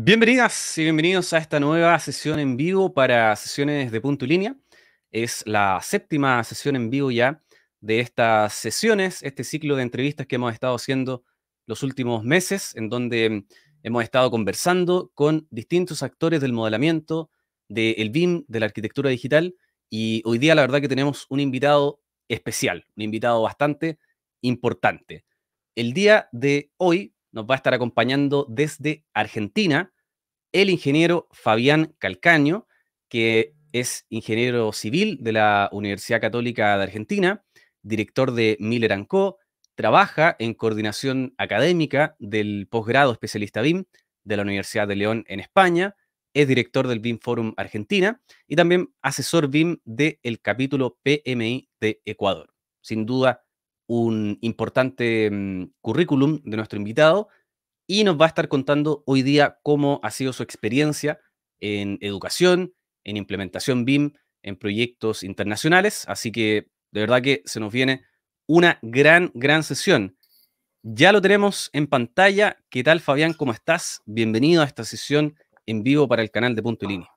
Bienvenidas y bienvenidos a esta nueva sesión en vivo para sesiones de punto y línea. Es la séptima sesión en vivo ya de estas sesiones, este ciclo de entrevistas que hemos estado haciendo los últimos meses, en donde mm, hemos estado conversando con distintos actores del modelamiento, del BIM, de la arquitectura digital, y hoy día la verdad que tenemos un invitado especial, un invitado bastante importante. El día de hoy nos va a estar acompañando desde Argentina el ingeniero Fabián Calcaño, que es ingeniero civil de la Universidad Católica de Argentina, director de Miller Co., trabaja en coordinación académica del posgrado especialista BIM de la Universidad de León en España, es director del BIM Forum Argentina y también asesor BIM del capítulo PMI de Ecuador. Sin duda, un importante mm, currículum de nuestro invitado y nos va a estar contando hoy día cómo ha sido su experiencia en educación, en implementación BIM, en proyectos internacionales. Así que de verdad que se nos viene una gran, gran sesión. Ya lo tenemos en pantalla. ¿Qué tal, Fabián? ¿Cómo estás? Bienvenido a esta sesión en vivo para el canal de Punto y Línea.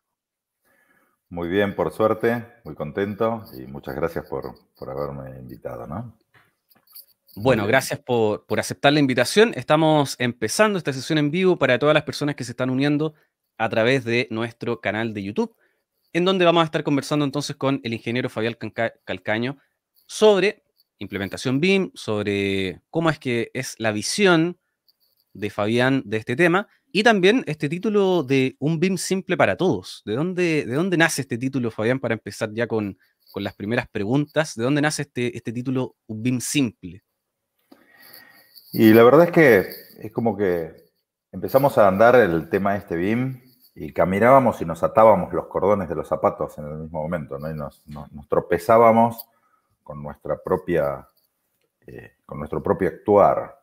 Muy bien, por suerte, muy contento y muchas gracias por, por haberme invitado, ¿no? Bueno, gracias por, aceptar la invitación. Estamos empezando esta sesión en vivo para todas las personas que se están uniendo a través de nuestro canal de YouTube, en donde vamos a estar conversando entonces con el ingeniero Fabián Calcaño sobre implementación BIM, sobre cómo es que es la visión de Fabián de este tema y también este título de Un BIM simple para todos. ¿De dónde, de dónde nace este título, Fabián, para empezar ya con, las primeras preguntas? ¿De dónde nace este, este título Un BIM simple? Y la verdad es que es como que empezamos a andar el tema este BIM y caminábamos y nos atábamos los cordones de los zapatos en el mismo momento, ¿no? Y nos, tropezábamos con nuestra propia, eh, con nuestro propio actuar.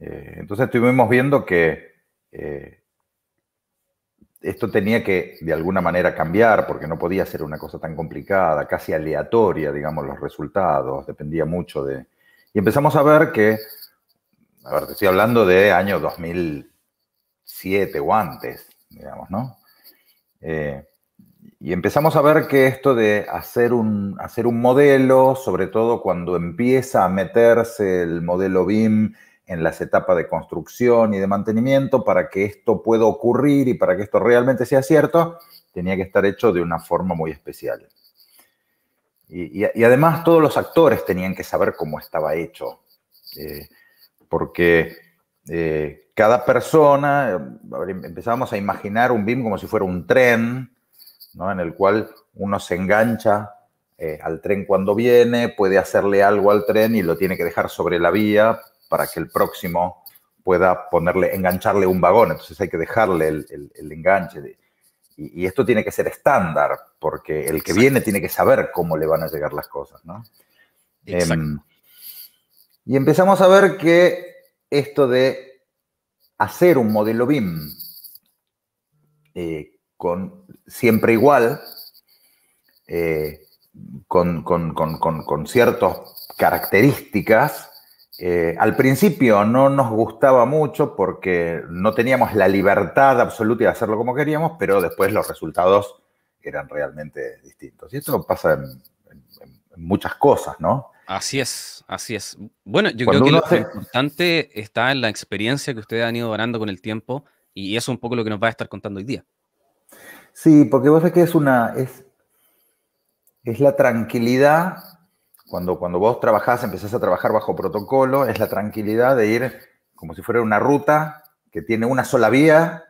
Eh, entonces estuvimos viendo que eh, esto tenía que de alguna manera cambiar porque no podía ser una cosa tan complicada, casi aleatoria, digamos, los resultados, dependía mucho de... Y empezamos a ver que a ver, te estoy hablando de año 2007 o antes, digamos, ¿no? Eh, y empezamos a ver que esto de hacer un, hacer un modelo, sobre todo cuando empieza a meterse el modelo BIM en las etapas de construcción y de mantenimiento, para que esto pueda ocurrir y para que esto realmente sea cierto, tenía que estar hecho de una forma muy especial. Y, además todos los actores tenían que saber cómo estaba hecho. Eh, porque eh, cada persona, eh, empezamos a imaginar un BIM como si fuera un tren, en el cual uno se engancha eh, al tren cuando viene, puede hacerle algo al tren y lo tiene que dejar sobre la vía para que el próximo pueda ponerle, engancharle un vagón, entonces hay que dejarle el, enganche. y, esto tiene que ser estándar, porque el que viene tiene que saber cómo le van a llegar las cosas, em, y empezamos a ver que esto de hacer un modelo BIM eh, con, siempre igual, eh, con, ciertas características, eh, al principio no nos gustaba mucho porque no teníamos la libertad absoluta de hacerlo como queríamos, pero después los resultados eran realmente distintos. Y esto pasa en muchas cosas, ¿no? Así es, así es. Bueno, yo creo que lo importante está en la experiencia que ustedes han ido ganando con el tiempo y eso es un poco lo que nos va a estar contando hoy día. Sí, porque vos sabés que es una, es, es la tranquilidad, cuando, cuando vos trabajás, empezás a trabajar bajo protocolo, es la tranquilidad de ir como si fuera una ruta que tiene una sola vía,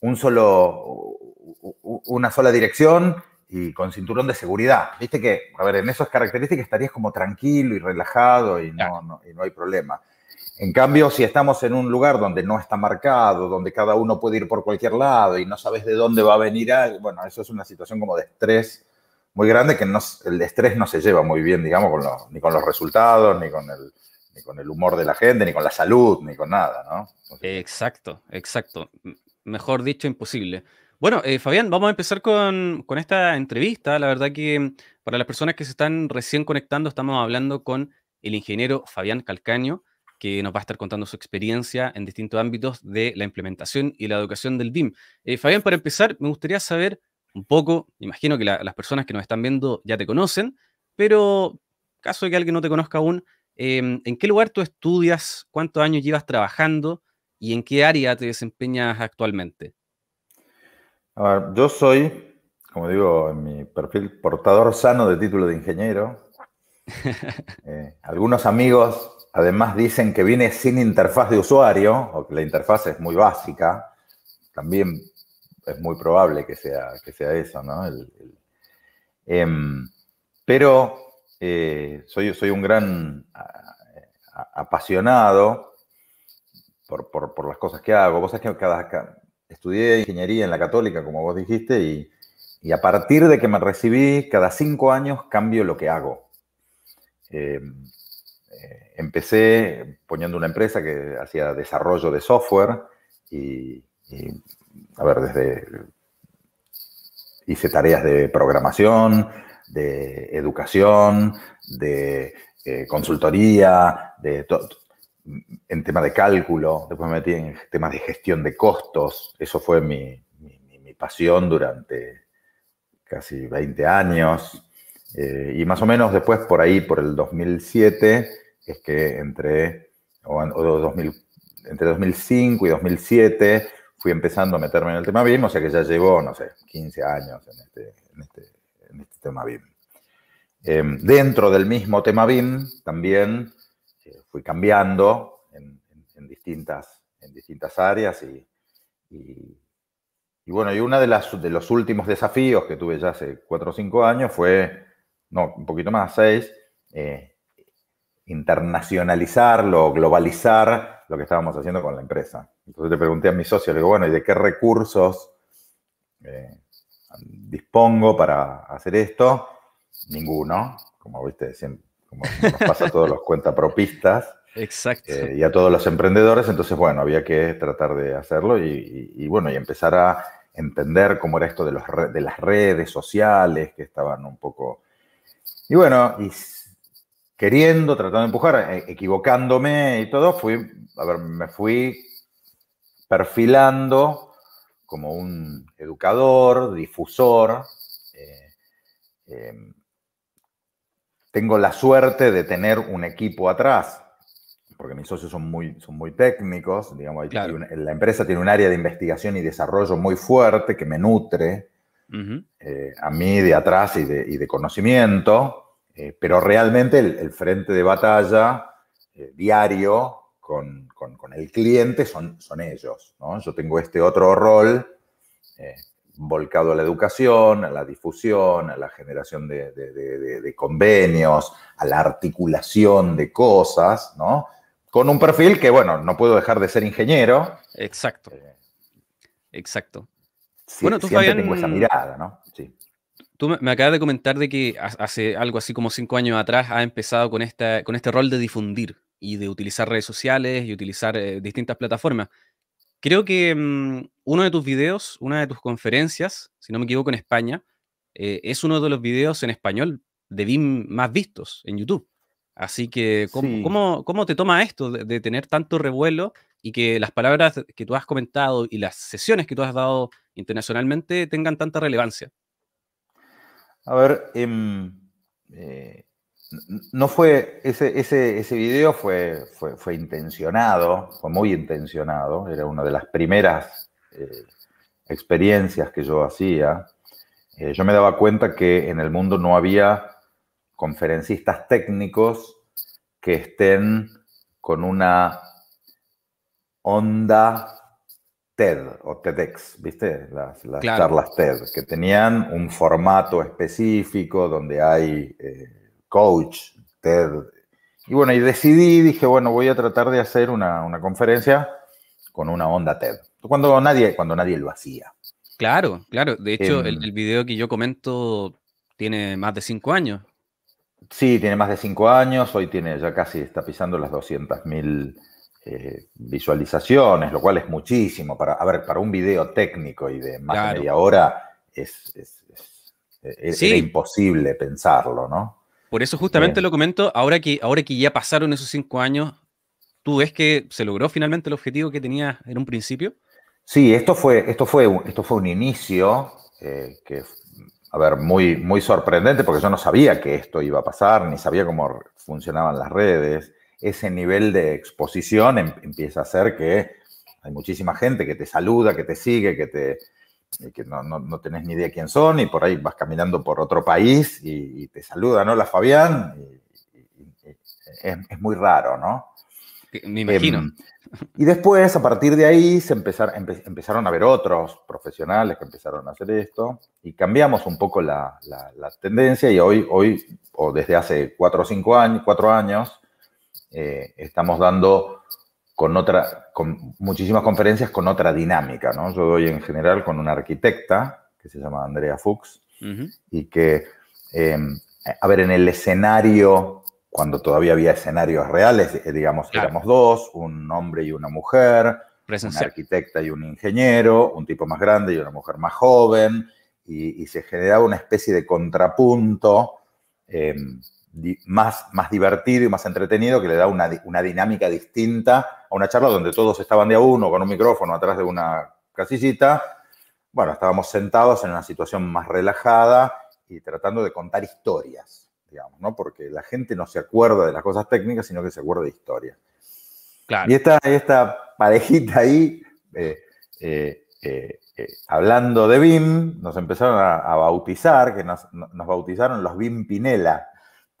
un solo, una sola dirección, y con cinturón de seguridad. Viste que, a ver, en esas características estarías como tranquilo y relajado y no, no, y no hay problema. En cambio, si estamos en un lugar donde no está marcado, donde cada uno puede ir por cualquier lado y no sabes de dónde va a venir algo, bueno, eso es una situación como de estrés muy grande que no, el estrés no se lleva muy bien, digamos, con ni con los resultados, ni con, el, ni con el humor de la gente, ni con la salud, ni con nada, ¿no? exacto, exacto. Mejor dicho, imposible. Bueno, eh, Fabián, vamos a empezar con, esta entrevista. La verdad que para las personas que se están recién conectando, estamos hablando con el ingeniero Fabián Calcaño, que nos va a estar contando su experiencia en distintos ámbitos de la implementación y la educación del BIM. Eh, Fabián, para empezar, me gustaría saber un poco, imagino que las personas que nos están viendo ya te conocen, pero caso de que alguien no te conozca aún, em, ¿en qué lugar tú estudias? ¿Cuántos años llevas trabajando? ¿Y en qué área te desempeñas actualmente? yo soy, como digo en mi perfil, portador sano de título de ingeniero. Eh, algunos amigos además dicen que viene sin interfaz de usuario o que la interfaz es muy básica. También es muy probable que sea, que sea eso, ¿no? Em, pero eh, soy, soy un gran apasionado por, las cosas que hago. cosas que cada, estudié ingeniería en la católica, como vos dijiste, y, a partir de que me recibí, cada cinco años cambio lo que hago. Em, eh, empecé poniendo una empresa que hacía desarrollo de software y, a ver, desde hice tareas de programación, de educación, de eh, consultoría, de todo en tema de cálculo, después me metí en temas de gestión de costos, eso fue mi, pasión durante casi 20 años. Eh, y más o menos después, por ahí, por el 2007, es que entre, entre 2005 y 2007 fui empezando a meterme en el tema BIM, o sea que ya llevo, no sé, 15 años en este, este, este tema BIM. Em, dentro del mismo tema BIM, también fui cambiando en, distintas, en distintas áreas y, bueno, y uno de, los últimos desafíos que tuve ya hace cuatro o cinco años fue, no, un poquito más, seis, eh, internacionalizarlo, globalizar lo que estábamos haciendo con la empresa. Entonces le pregunté a mi socio, le digo, bueno, ¿y de qué recursos eh, dispongo para hacer esto? Ninguno, como viste, siempre como nos pasa a todos los cuentapropistas. Exacto. Eh, y a todos los emprendedores, entonces, bueno, había que tratar de hacerlo y, bueno, y empezar a entender cómo era esto de, de las redes sociales, que estaban un poco... Y bueno, queriendo, tratando de empujar, e, equivocándome y todo, fui, a ver, me fui perfilando como un educador, difusor. Eh, em, tengo la suerte de tener un equipo atrás, porque mis socios son muy, son muy técnicos, digamos, la empresa tiene un área de investigación y desarrollo muy fuerte que me nutre eh, a mí de atrás y de, conocimiento, eh, pero realmente el, frente de batalla eh, diario con, el cliente son, son ellos, Yo tengo este otro rol volcado a la educación, a la difusión, a la generación de, convenios, a la articulación de cosas, ¿no? Con un perfil que, bueno, no puedo dejar de ser ingeniero. Exacto. Eh, Exacto. bueno, tú, Fabián, tengo esa mirada, ¿no? Sí. Tú me, acabas de comentar de que hace algo así como cinco años atrás ha empezado con, esta, con este rol de difundir y de utilizar redes sociales y utilizar eh, distintas plataformas. Creo que mm, uno de tus videos, una de tus conferencias, si no me equivoco, en España, eh, es uno de los videos en español de BIM más vistos en YouTube. Así que, ¿cómo, te toma esto de, tener tanto revuelo y que las palabras que tú has comentado y las sesiones que tú has dado internacionalmente tengan tanta relevancia? A ver, em, eh, no fue, ese, ese, video fue, fue, intencionado, fue muy intencionado, era una de las primeras eh, experiencias que yo hacía. Eh, yo me daba cuenta que en el mundo no había conferencistas técnicos que estén con una onda TED o TEDx, ¿viste? Las, charlas TED, que tenían un formato específico donde hay... Eh, coach, TED. Y bueno, y decidí, dije, bueno, voy a tratar de hacer una, conferencia con una onda TED. Cuando nadie, cuando nadie lo hacía. Claro, claro. De hecho, em. el, video que yo comento tiene más de cinco años. Sí, tiene más de cinco años. Hoy tiene ya casi, está pisando las 200.000 eh, visualizaciones, lo cual es muchísimo. Para, a ver, para un video técnico y de más de media hora es, es, e, e, imposible pensarlo, ¿no? Por eso justamente lo comento, ahora que, ahora que ya pasaron esos cinco años, ¿tú ves que se logró finalmente el objetivo que tenía en un principio? Sí, esto fue, esto fue, esto fue un inicio eh, que, a ver, muy, muy sorprendente porque yo no sabía que esto iba a pasar, ni sabía cómo funcionaban las redes. Ese nivel de exposición em, empieza a hacer que hay muchísima gente que te saluda, que te sigue, que te que no, tenés ni idea quién son, y por ahí vas caminando por otro país y, te saluda no La Fabián, es, muy raro, ¿no? Me imagino. Em, y después, a partir de ahí, se empezaron a ver otros profesionales que empezaron a hacer esto, y cambiamos un poco la, tendencia, y hoy, hoy, o desde hace cuatro o cinco años, cuatro años, eh, estamos dando con otra, con muchísimas conferencias con otra dinámica, ¿no? Yo doy en general con una arquitecta que se llama Andrea Fuchs y que, em, a ver, en el escenario, cuando todavía había escenarios reales, eh, digamos, éramos dos, un hombre y una mujer, una arquitecta y un ingeniero, un tipo más grande y una mujer más joven, y, se generaba una especie de contrapunto. Em, más, más divertido y más entretenido, que le da una, dinámica distinta a una charla donde todos estaban de a uno con un micrófono atrás de una casillita. Bueno, estábamos sentados en una situación más relajada y tratando de contar historias, digamos, Porque la gente no se acuerda de las cosas técnicas, sino que se acuerda de historias. Y esta, esta parejita ahí, eh, eh, eh, hablando de BIM, nos empezaron a, bautizar, que nos, nos bautizaron los BIM Pinela.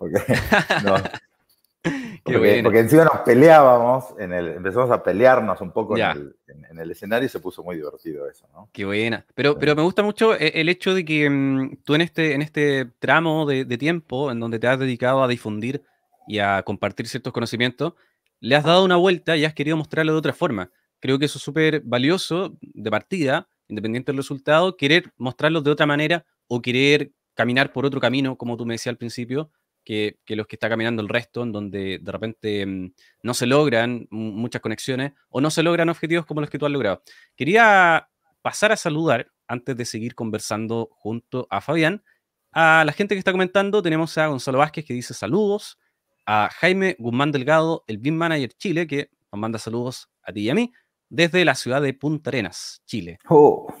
Porque, encima nos peleábamos, en el, empezamos a pelearnos un poco en el, escenario y se puso muy divertido eso, ¿no? Qué buena. Pero, pero me gusta mucho e, el hecho de que mm, tú en este, en este tramo de, tiempo en donde te has dedicado a difundir y a compartir ciertos conocimientos, le has dado una vuelta y has querido mostrarlo de otra forma. Creo que eso es súper valioso de partida, independiente del resultado, querer mostrarlo de otra manera o querer caminar por otro camino, como tú me decías al principio, que, los que está caminando el resto, en donde de repente mm, no se logran muchas conexiones o no se logran objetivos como los que tú has logrado. Quería pasar a saludar, antes de seguir conversando junto a Fabián, a la gente que está comentando. Tenemos a Gonzalo Vázquez que dice saludos, a Jaime Guzmán Delgado, el BIM Manager Chile, que nos manda saludos a ti y a mí, desde la ciudad de Punta Arenas, Chile. Oh,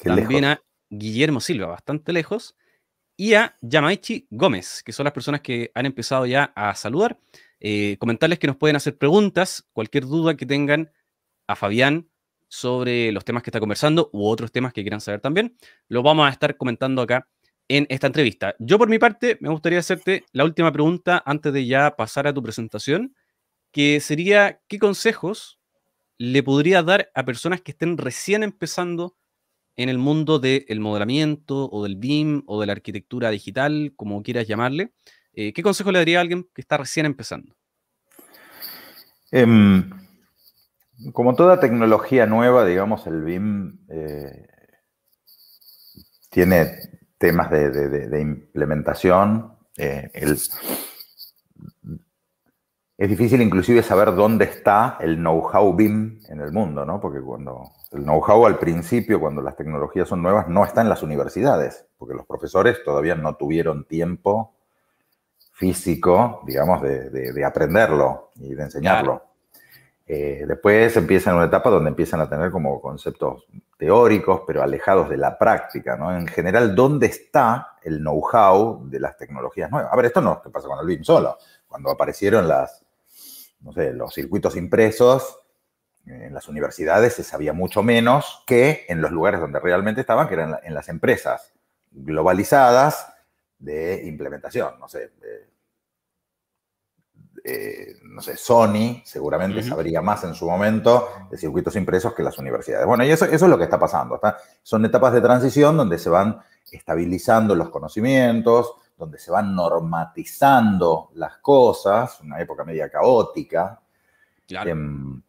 qué También a Guillermo Silva, bastante lejos y a Yamaichi Gómez, que son las personas que han empezado ya a saludar. Eh, comentarles que nos pueden hacer preguntas, cualquier duda que tengan a Fabián sobre los temas que está conversando u otros temas que quieran saber también, lo vamos a estar comentando acá en esta entrevista. Yo por mi parte me gustaría hacerte la última pregunta antes de ya pasar a tu presentación, que sería, ¿qué consejos le podría dar a personas que estén recién empezando en el mundo del modelamiento o del BIM o de la arquitectura digital, como quieras llamarle, eh, ¿qué consejo le daría a alguien que está recién empezando? Em, como toda tecnología nueva, digamos, el BIM eh, tiene temas de, implementación. Eh, el, es difícil inclusive saber dónde está el know-how BIM en el mundo, ¿no? Porque cuando el know-how al principio, cuando las tecnologías son nuevas, no está en las universidades, porque los profesores todavía no tuvieron tiempo físico, digamos, de, aprenderlo y de enseñarlo. Eh, después empiezan una etapa donde empiezan a tener como conceptos teóricos, pero alejados de la práctica, ¿no? En general, ¿dónde está el know-how de las tecnologías nuevas? A ver, esto no es lo que pasa con el BIM solo. Cuando aparecieron las, no sé, los circuitos impresos, en las universidades se sabía mucho menos que en los lugares donde realmente estaban, que eran en las empresas globalizadas de implementación. No sé, no sé Sony seguramente sabría más en su momento de circuitos impresos que las universidades. Bueno, y eso, es lo que está pasando. son etapas de transición donde se van estabilizando los conocimientos, donde se van normatizando las cosas, una época media caótica. Claro. Em,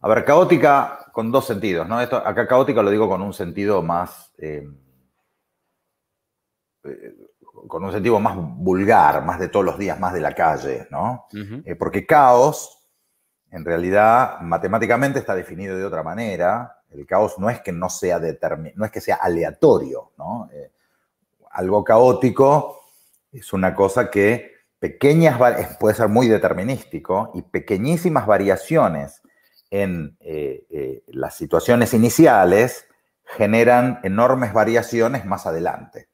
a ver, caótica con dos sentidos, ¿no? acá caótica lo digo con un sentido más. Em, eh, con un sentido más vulgar, más de todos los días, más de la calle, ¿no? Eh, porque caos, en realidad, matemáticamente está definido de otra manera. El caos no es que no sea determin no es que sea aleatorio, ¿no? Eh, algo caótico es una cosa que pequeñas, puede ser muy determinístico, y pequeñísimas variaciones en eh, eh, las situaciones iniciales generan enormes variaciones más adelante.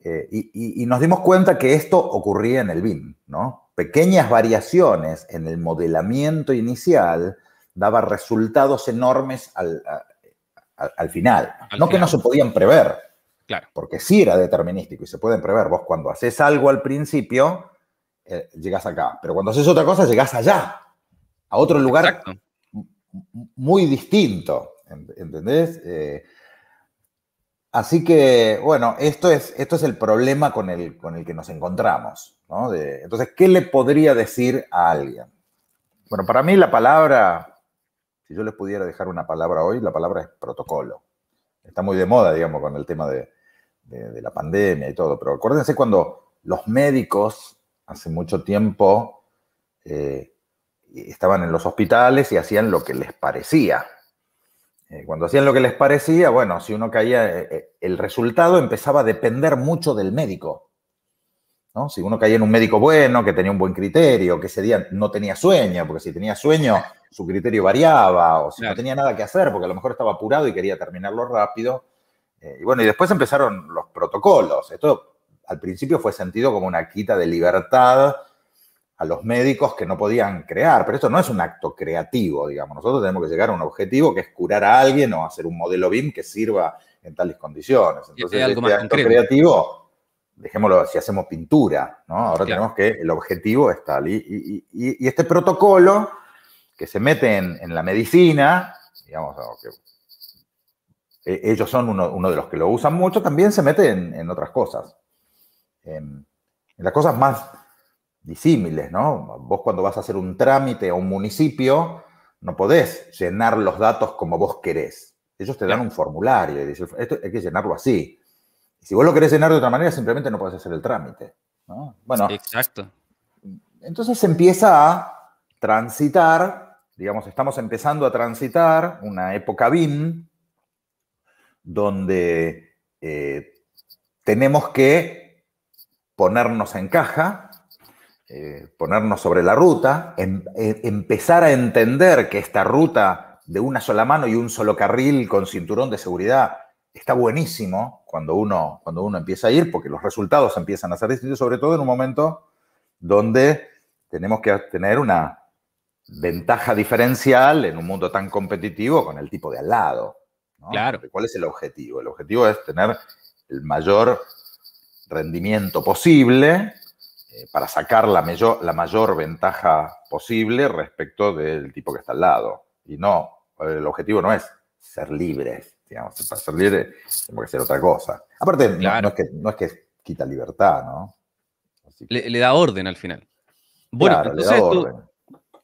Eh, y, nos dimos cuenta que esto ocurría en el BIM, ¿no? Pequeñas variaciones en el modelamiento inicial daba resultados enormes al, final, no que no se podían prever, Claro. Porque sí era determinístico y se pueden prever. Vos cuando haces algo al principio, eh, llegás acá. Pero cuando haces otra cosa, llegás allá, a otro lugar muy distinto. ¿Entendés? Eh, así que, bueno, esto es, esto es el problema con el, con el que nos encontramos. entonces, ¿qué le podría decir a alguien? Bueno, para mí la palabra, si yo les pudiera dejar una palabra hoy, la palabra es protocolo está muy de moda, digamos, con el tema de, la pandemia y todo, pero acuérdense cuando los médicos hace mucho tiempo eh, estaban en los hospitales y hacían lo que les parecía. Eh, cuando hacían lo que les parecía, bueno, si uno caía, eh, el resultado empezaba a depender mucho del médico. ¿no? Si uno caía en un médico bueno, que tenía un buen criterio, que ese día no tenía sueño, porque si tenía sueño su criterio variaba o si no tenía nada que hacer porque a lo mejor estaba apurado y quería terminarlo rápido. Eh, y bueno, y después empezaron los protocolos. Esto al principio fue sentido como una quita de libertad a los médicos que no podían crear, pero esto no es un acto creativo, digamos. Nosotros tenemos que llegar a un objetivo que es curar a alguien o hacer un modelo BIM que sirva en tales condiciones. Entonces, algo este acto creativo, dejémoslo si hacemos pintura, ¿no? Ahora tenemos que el objetivo está tal. y este protocolo que se meten en la medicina, digamos, e, ellos son uno, de los que lo usan mucho, también se meten en, otras cosas. En, las cosas más disímiles, ¿no? Vos cuando vas a hacer un trámite a un municipio, no podés llenar los datos como vos querés. Ellos te dan un formulario y dicen, esto hay que llenarlo así. Y si vos lo querés llenar de otra manera, simplemente no podés hacer el trámite. Bueno. Exacto. Entonces empieza a transitar digamos, estamos empezando a transitar una época BIM donde eh, tenemos que ponernos en caja, eh, ponernos sobre la ruta, em, e, empezar a entender que esta ruta de una sola mano y un solo carril con cinturón de seguridad está buenísimo cuando uno, cuando uno empieza a ir, porque los resultados empiezan a ser distintos, sobre todo en un momento donde tenemos que tener una ventaja diferencial en un mundo tan competitivo con el tipo de al lado. Claro. ¿Cuál es el objetivo? El objetivo es tener el mayor rendimiento posible eh, para sacar la mayor, la mayor ventaja posible respecto del tipo que está al lado. Y no, el objetivo no es ser libres, para ser libre tenemos que ser otra cosa. Aparte, no, es que, no es que quita libertad, ¿no? le, da orden al final. Bueno, claro, le da orden.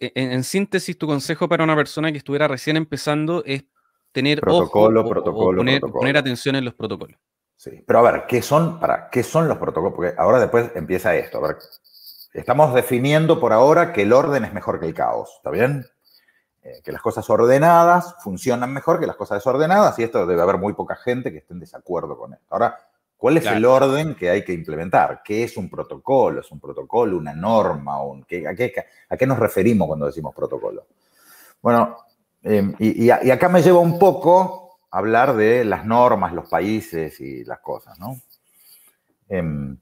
E, en, síntesis, tu consejo para una persona que estuviera recién empezando es tener protocolo, poner, atención en los protocolos. Sí, pero a ver, ¿qué son, para, ¿qué son los protocolos? Porque ahora después empieza esto. ver, estamos definiendo por ahora que el orden es mejor que el caos, ¿está bien? Eh, que las cosas ordenadas funcionan mejor que las cosas desordenadas y esto debe haber muy poca gente que esté en desacuerdo con esto. Ahora, ¿Cuál es el orden que hay que implementar? ¿Qué es un protocolo? ¿Es un protocolo, una norma? Un, a, qué, nos referimos cuando decimos protocolo? Bueno, em, y, acá me lleva un poco a hablar de las normas, los países y las cosas, ¿no? Em,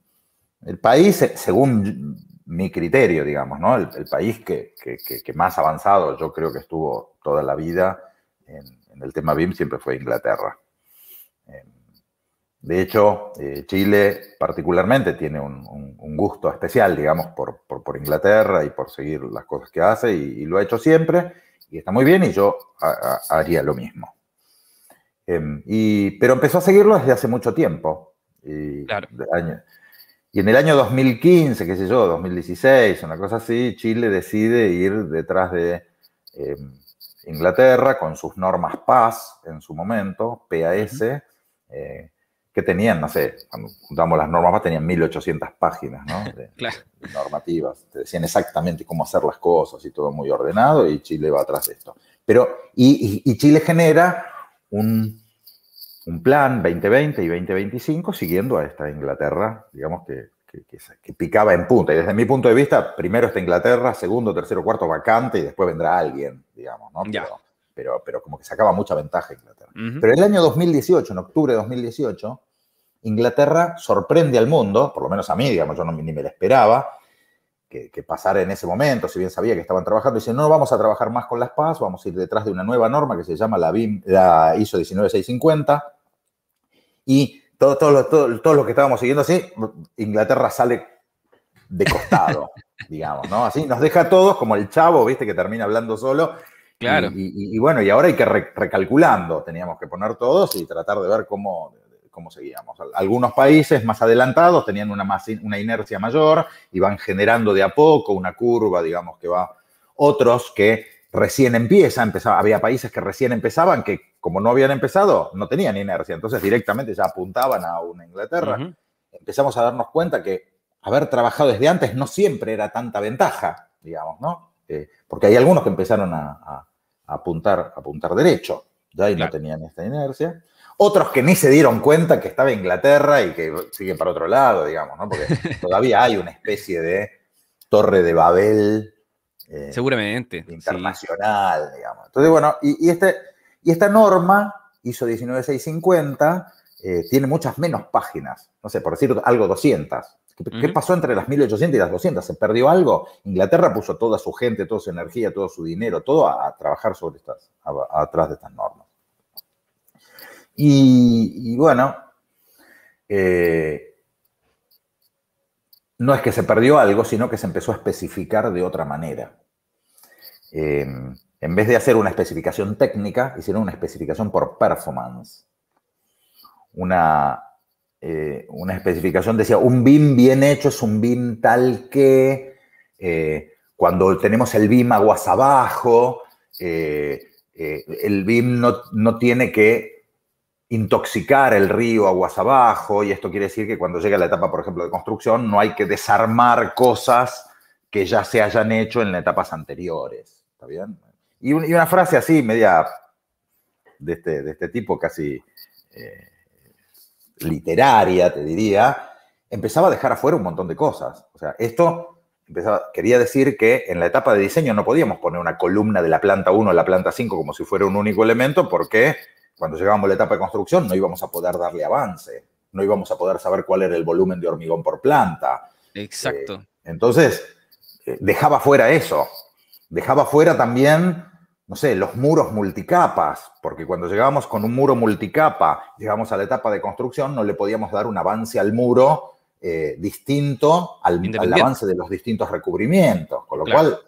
el país, según mi criterio, digamos, ¿no? El, país que, más avanzado yo creo que estuvo toda la vida en, el tema BIM siempre fue Inglaterra. Em, de hecho, eh, Chile particularmente tiene un, gusto especial, digamos, por, Inglaterra y por seguir las cosas que hace y, lo ha hecho siempre y está muy bien y yo haría lo mismo. Em, pero empezó a seguirlo desde hace mucho tiempo. Y, claro. y en el año 2015, qué sé yo, 2016, una cosa así, Chile decide ir detrás de... Em, Inglaterra, con sus normas PAS en su momento, PAS, que tenían, no sé, cuando juntamos las normas, tenían 1800 páginas, ¿no? De, normativas, te decían exactamente cómo hacer las cosas y todo muy ordenado y Chile va atrás de esto. Pero, y, Chile genera un, plan 2020 y 2025 siguiendo a esta Inglaterra, digamos que, picaba en punta. Y desde mi punto de vista, primero está Inglaterra, segundo, tercero, cuarto vacante y después vendrá alguien, digamos, ¿no? Pero, pero, como que sacaba mucha ventaja Inglaterra. Pero en el año 2018, en octubre de 2018, Inglaterra sorprende al mundo, por lo menos a mí, digamos, yo no, ni me la esperaba que, pasara en ese momento, si bien sabía que estaban trabajando, dice, no vamos a trabajar más con las PAS, vamos a ir detrás de una nueva norma que se llama la, BIM, la ISO 19650, y todos los lo que estábamos siguiendo así, Inglaterra sale de costado, digamos, ¿no? Así nos deja a todos como el chavo, ¿viste? Que termina hablando solo. Claro. Y, bueno, y ahora hay que recalculando, teníamos que poner todos y tratar de ver cómo, cómo seguíamos. Algunos países más adelantados tenían una, inercia mayor iban generando de a poco una curva, digamos, que va. Otros que recién empieza, había países que recién empezaban, que como no habían empezado, no tenían inercia, entonces directamente ya apuntaban a una Inglaterra. Empezamos a darnos cuenta que haber trabajado desde antes no siempre era tanta ventaja, digamos, ¿no? Eh, porque hay algunos que empezaron a, apuntar, apuntar derecho, ya y no tenían esta inercia otros que ni se dieron cuenta que estaba Inglaterra y que siguen para otro lado, digamos, ¿no? Porque todavía hay una especie de torre de Babel. Eh, Seguramente. Internacional, digamos. Entonces, bueno, y, este, y esta norma, ISO 19650, eh, tiene muchas menos páginas. No sé, por decir algo, 200. ¿Qué, pasó entre las 1800 y las 200? ¿Se perdió algo? Inglaterra puso toda su gente, toda su energía, todo su dinero, todo a, trabajar sobre estas, atrás de estas normas. Y, bueno, eh, no es que se perdió algo, sino que se empezó a especificar de otra manera. Em, en vez de hacer una especificación técnica, hicieron una especificación por performance. Una, eh, una especificación decía, un BIM bien hecho es un BIM tal que eh, cuando tenemos el BIM aguas abajo, el BIM no, tiene que intoxicar el río aguas abajo, y esto quiere decir que cuando llega la etapa, por ejemplo, de construcción, no hay que desarmar cosas que ya se hayan hecho en etapas anteriores. ¿Está bien? Y, una frase así, media de este, de este tipo, casi eh, literaria, te diría, empezaba a dejar afuera un montón de cosas. O sea, esto quería decir que en la etapa de diseño no podíamos poner una columna de la planta 1 a la planta 5 como si fuera un único elemento, porque cuando llegábamos a la etapa de construcción no íbamos a poder darle avance, no íbamos a poder saber cuál era el volumen de hormigón por planta. Exacto. Eh, entonces, eh, dejaba fuera eso. Dejaba fuera también, no sé, los muros multicapas, porque cuando llegábamos con un muro multicapa, llegamos a la etapa de construcción, no le podíamos dar un avance al muro eh, distinto al, avance de los distintos recubrimientos, con lo cual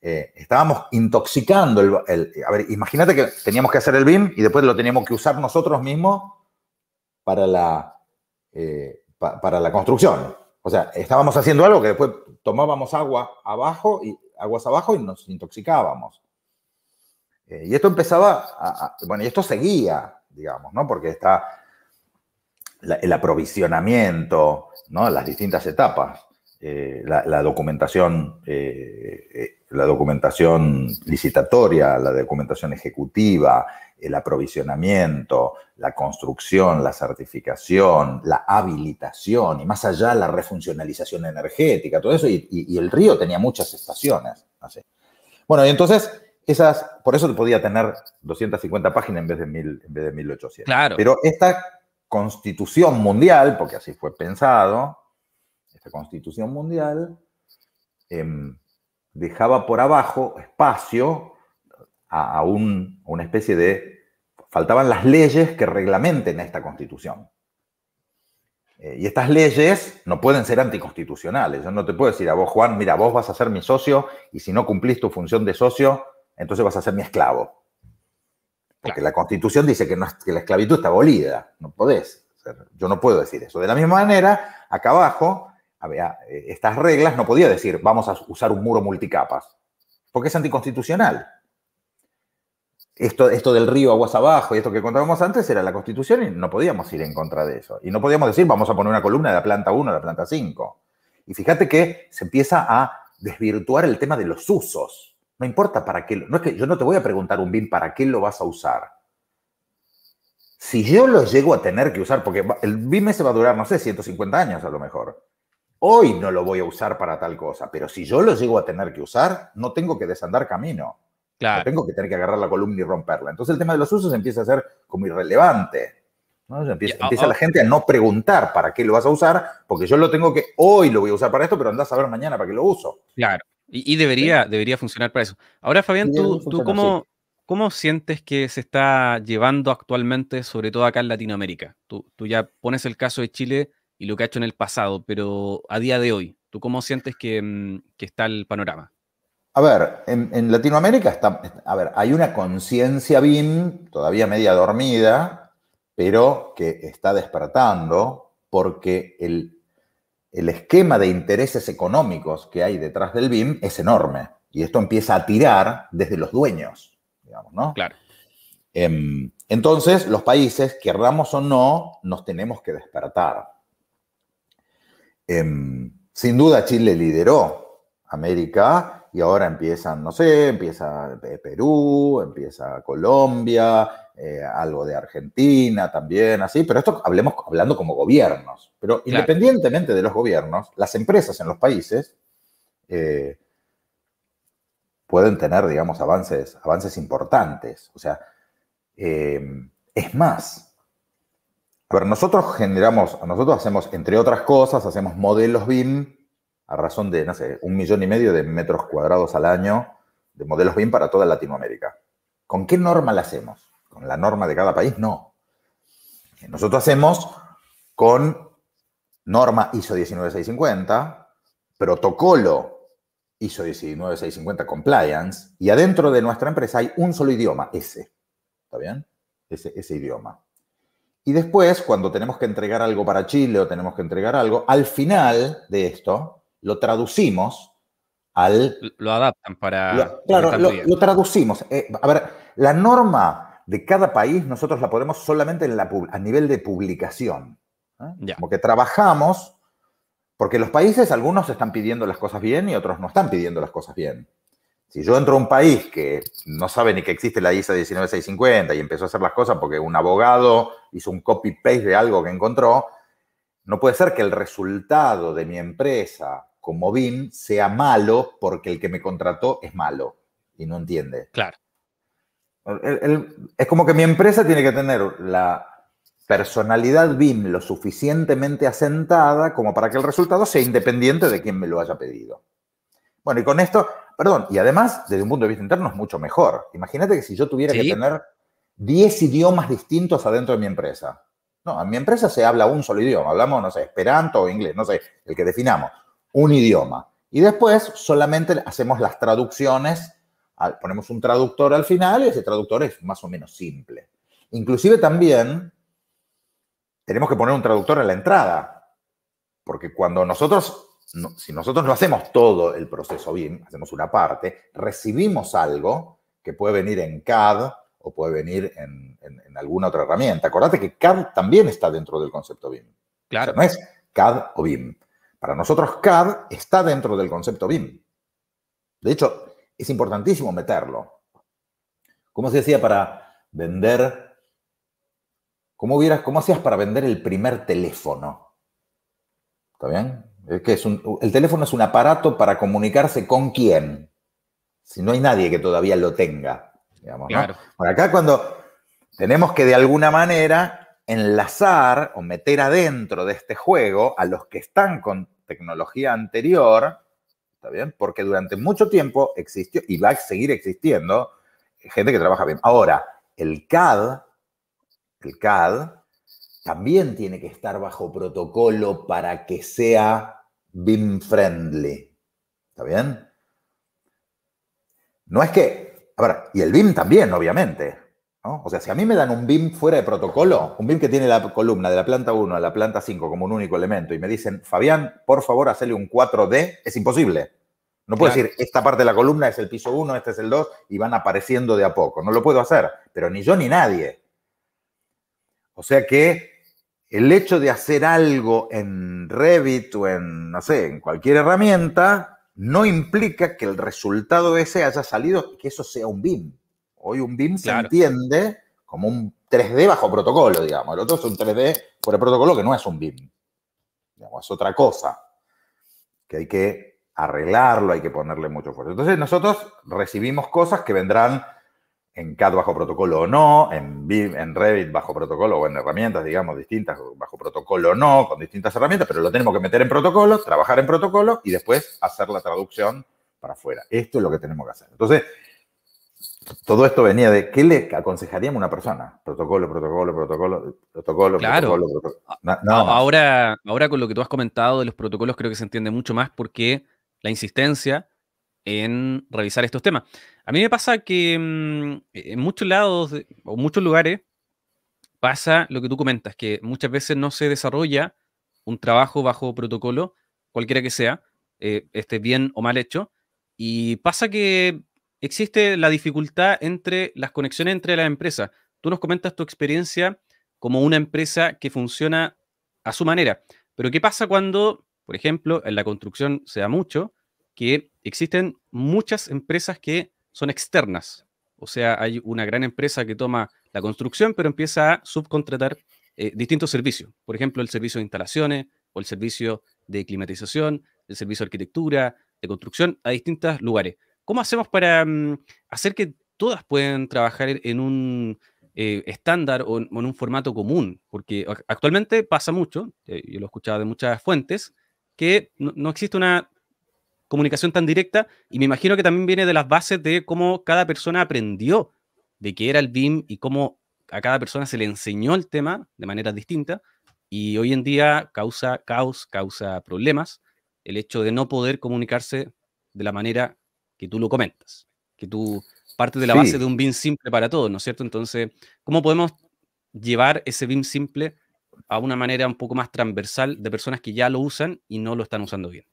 eh, estábamos intoxicando el, A ver, imagínate que teníamos que hacer el BIM y después lo teníamos que usar nosotros mismos para la, eh, para la construcción. O sea, estábamos haciendo algo que después tomábamos agua abajo y aguas abajo y nos intoxicábamos. Eh, y esto empezaba, bueno, y esto seguía, digamos, ¿no? Porque está el aprovisionamiento, ¿no? Las distintas etapas. Eh, la, documentación, eh, eh, la documentación licitatoria, la documentación ejecutiva, el aprovisionamiento, la construcción, la certificación, la habilitación y más allá la refuncionalización energética, todo eso. Y, el río tenía muchas estaciones. Así. Bueno, y entonces esas, por eso podía tener 250 páginas en vez de, mil, de 1800. Pero esta constitución mundial, porque así fue pensado, la Constitución Mundial em, dejaba por abajo espacio a, una especie de... Faltaban las leyes que reglamenten esta Constitución. Eh, y estas leyes no pueden ser anticonstitucionales. Yo no te puedo decir a vos, Juan, mira, vos vas a ser mi socio y si no cumplís tu función de socio, entonces vas a ser mi esclavo. Porque la Constitución dice que, no, que, la esclavitud está abolida. No podés. yo no puedo decir eso. De la misma manera, acá abajo eh, estas reglas, no podía decir vamos a usar un muro multicapas, porque es anticonstitucional. Esto, esto del río aguas abajo y esto que contábamos antes era la constitución y no podíamos ir en contra de eso. Y no podíamos decir vamos a poner una columna de la planta 1 a la planta 5. Y fíjate que se empieza a desvirtuar el tema de los usos. No importa para qué, no es que yo no te voy a preguntar un BIM para qué lo vas a usar. Si yo lo llego a tener que usar, porque el BIM se va a durar, no sé, 150 años a lo mejor. Hoy no lo voy a usar para tal cosa, pero si yo lo llego a tener que usar, no tengo que desandar camino. Claro. No tengo que tener que agarrar la columna y romperla. Entonces el tema de los usos empieza a ser como irrelevante. Empieza, oh, oh. la gente a no preguntar para qué lo vas a usar, porque yo lo tengo que, hoy lo voy a usar para esto, pero andás a ver mañana para qué lo uso. Claro, y, debería, debería funcionar para eso. Ahora, Fabián, tú, cómo, ¿cómo sientes que se está llevando actualmente, sobre todo acá en Latinoamérica? Tú, tú ya pones el caso de Chile y lo que ha hecho en el pasado, pero a día de hoy, ¿tú cómo sientes que, mm, está el panorama? A ver, en, Latinoamérica está, a ver, hay una conciencia BIM todavía media dormida, pero que está despertando porque el, el esquema de intereses económicos que hay detrás del BIM es enorme y esto empieza a tirar desde los dueños, digamos, ¿no? Claro. Em, entonces, los países, querramos o no, nos tenemos que despertar. Em, sin duda Chile lideró América y ahora empiezan, no sé, empieza eh, Perú, empieza Colombia, eh, algo de Argentina también, así, pero esto hablemos hablando como gobiernos. Pero independientemente de los gobiernos, las empresas en los países eh, pueden tener, digamos, avances, avances importantes. O sea, em, es más, a nosotros generamos, nosotros hacemos, entre otras cosas, hacemos modelos BIM a razón de, no sé, un millón y medio de metros cuadrados al año de modelos BIM para toda Latinoamérica. ¿Con qué norma la hacemos? ¿Con la norma de cada país? No. Nosotros hacemos con norma ISO 19650, protocolo ISO 19650 compliance, y adentro de nuestra empresa hay un solo idioma, ese. ¿Está bien? Ese, ese idioma. Y después, cuando tenemos que entregar algo para Chile o tenemos que entregar algo, al final de esto lo traducimos al... Lo adaptan para... Lo, claro, lo, traducimos. Eh, a ver, la norma de cada país nosotros la ponemos solamente en la, a nivel de publicación. ¿eh? Como que trabajamos, porque los países, algunos están pidiendo las cosas bien y otros no están pidiendo las cosas bien. Si yo entro a un país que no sabe ni que existe la ISA 19650 y empezó a hacer las cosas porque un abogado hizo un copy-paste de algo que encontró, no puede ser que el resultado de mi empresa como BIM sea malo porque el que me contrató es malo y no entiende. Claro. es como que mi empresa tiene que tener la personalidad BIM lo suficientemente asentada como para que el resultado sea independiente de quien me lo haya pedido. Bueno, y con esto Perdón, y además, desde un punto de vista interno, es mucho mejor. Imagínate que si yo tuviera que tener 10 idiomas distintos adentro de mi empresa. No, en mi empresa se habla un solo idioma. Hablamos, no sé, esperanto o inglés, no sé, el que definamos. Un idioma. Y después solamente hacemos las traducciones, ponemos un traductor al final y ese traductor es más o menos simple. Inclusive también tenemos que poner un traductor a la entrada, porque cuando nosotros si nosotros no hacemos todo el proceso BIM, hacemos una parte, recibimos algo que puede venir en CAD o puede venir en, en, alguna otra herramienta. Acordate que CAD también está dentro del concepto BIM. Claro. no es CAD o BIM. Para nosotros CAD está dentro del concepto BIM. De hecho, es importantísimo meterlo. ¿Cómo se decía para vender? ¿Cómo, hubieras, ¿Cómo hacías para vender el primer teléfono? ¿Está bien? Eh, que es un, el teléfono es un aparato para comunicarse con quién. Si no hay nadie que todavía lo tenga. Por acá cuando tenemos que de alguna manera enlazar o meter adentro de este juego a los que están con tecnología anterior, ¿está bien? Porque durante mucho tiempo existió y va a seguir existiendo gente que trabaja bien. Ahora, el CAD, el CAD, también tiene que estar bajo protocolo para que sea BIM friendly. ¿Está bien? No es que. A ver, y el BIM también, obviamente. O sea, si a mí me dan un BIM fuera de protocolo, un BIM que tiene la columna de la planta 1 a la planta 5 como un único elemento, y me dicen, Fabián, por favor, hacele un 4D, es imposible. No puedo decir, esta parte de la columna es el piso 1, este es el 2, y van apareciendo de a poco. No lo puedo hacer, pero ni yo ni nadie. O sea que el hecho de hacer algo en Revit o en, no sé, en cualquier herramienta, no implica que el resultado ese haya salido, y que eso sea un BIM. Hoy un BIM se entiende como un 3D bajo protocolo, digamos. El otro es un 3D por el protocolo que no es un BIM. Digamos, es otra cosa que hay que arreglarlo, hay que ponerle mucho esfuerzo. Entonces nosotros recibimos cosas que vendrán en CAD bajo protocolo o no, en, en Revit bajo protocolo o en herramientas, digamos, distintas, bajo protocolo o no, con distintas herramientas, pero lo tenemos que meter en protocolo, trabajar en protocolo y después hacer la traducción para afuera. Esto es lo que tenemos que hacer. Entonces, todo esto venía de qué le aconsejaríamos a una persona. Protocolo, protocolo, protocolo, protocolo, protocolo, protocolo. ahora, ahora con lo que tú has comentado de los protocolos creo que se entiende mucho más porque la insistencia en revisar estos temas. A mí me pasa que mm, e-, en muchos lados o muchos lugares pasa lo que tú comentas, que muchas veces no se desarrolla un trabajo bajo protocolo, cualquiera que sea, eh, esté bien o mal hecho, y pasa que existe la dificultad entre las conexiones entre las empresas. Tú nos comentas tu experiencia como una empresa que funciona a su manera, pero ¿qué pasa cuando, por ejemplo, en la construcción sea da mucho, que existen muchas empresas que son externas. O sea, hay una gran empresa que toma la construcción, pero empieza a subcontratar eh, distintos servicios. Por ejemplo, el servicio de instalaciones o el servicio de climatización, el servicio de arquitectura, de construcción, a distintos lugares. ¿Cómo hacemos para mm, hacer que todas puedan trabajar en un eh, estándar o en, un formato común? Porque actualmente pasa mucho, eh, yo lo escuchado de muchas fuentes, que no existe una comunicación tan directa y me imagino que también viene de las bases de cómo cada persona aprendió de qué era el BIM y cómo a cada persona se le enseñó el tema de manera distinta y hoy en día causa caos, causa problemas el hecho de no poder comunicarse de la manera que tú lo comentas, que tú partes de la base de un BIM simple para todos, ¿no es cierto? Entonces, ¿cómo podemos llevar ese BIM simple a una manera un poco más transversal de personas que ya lo usan y no lo están usando bien?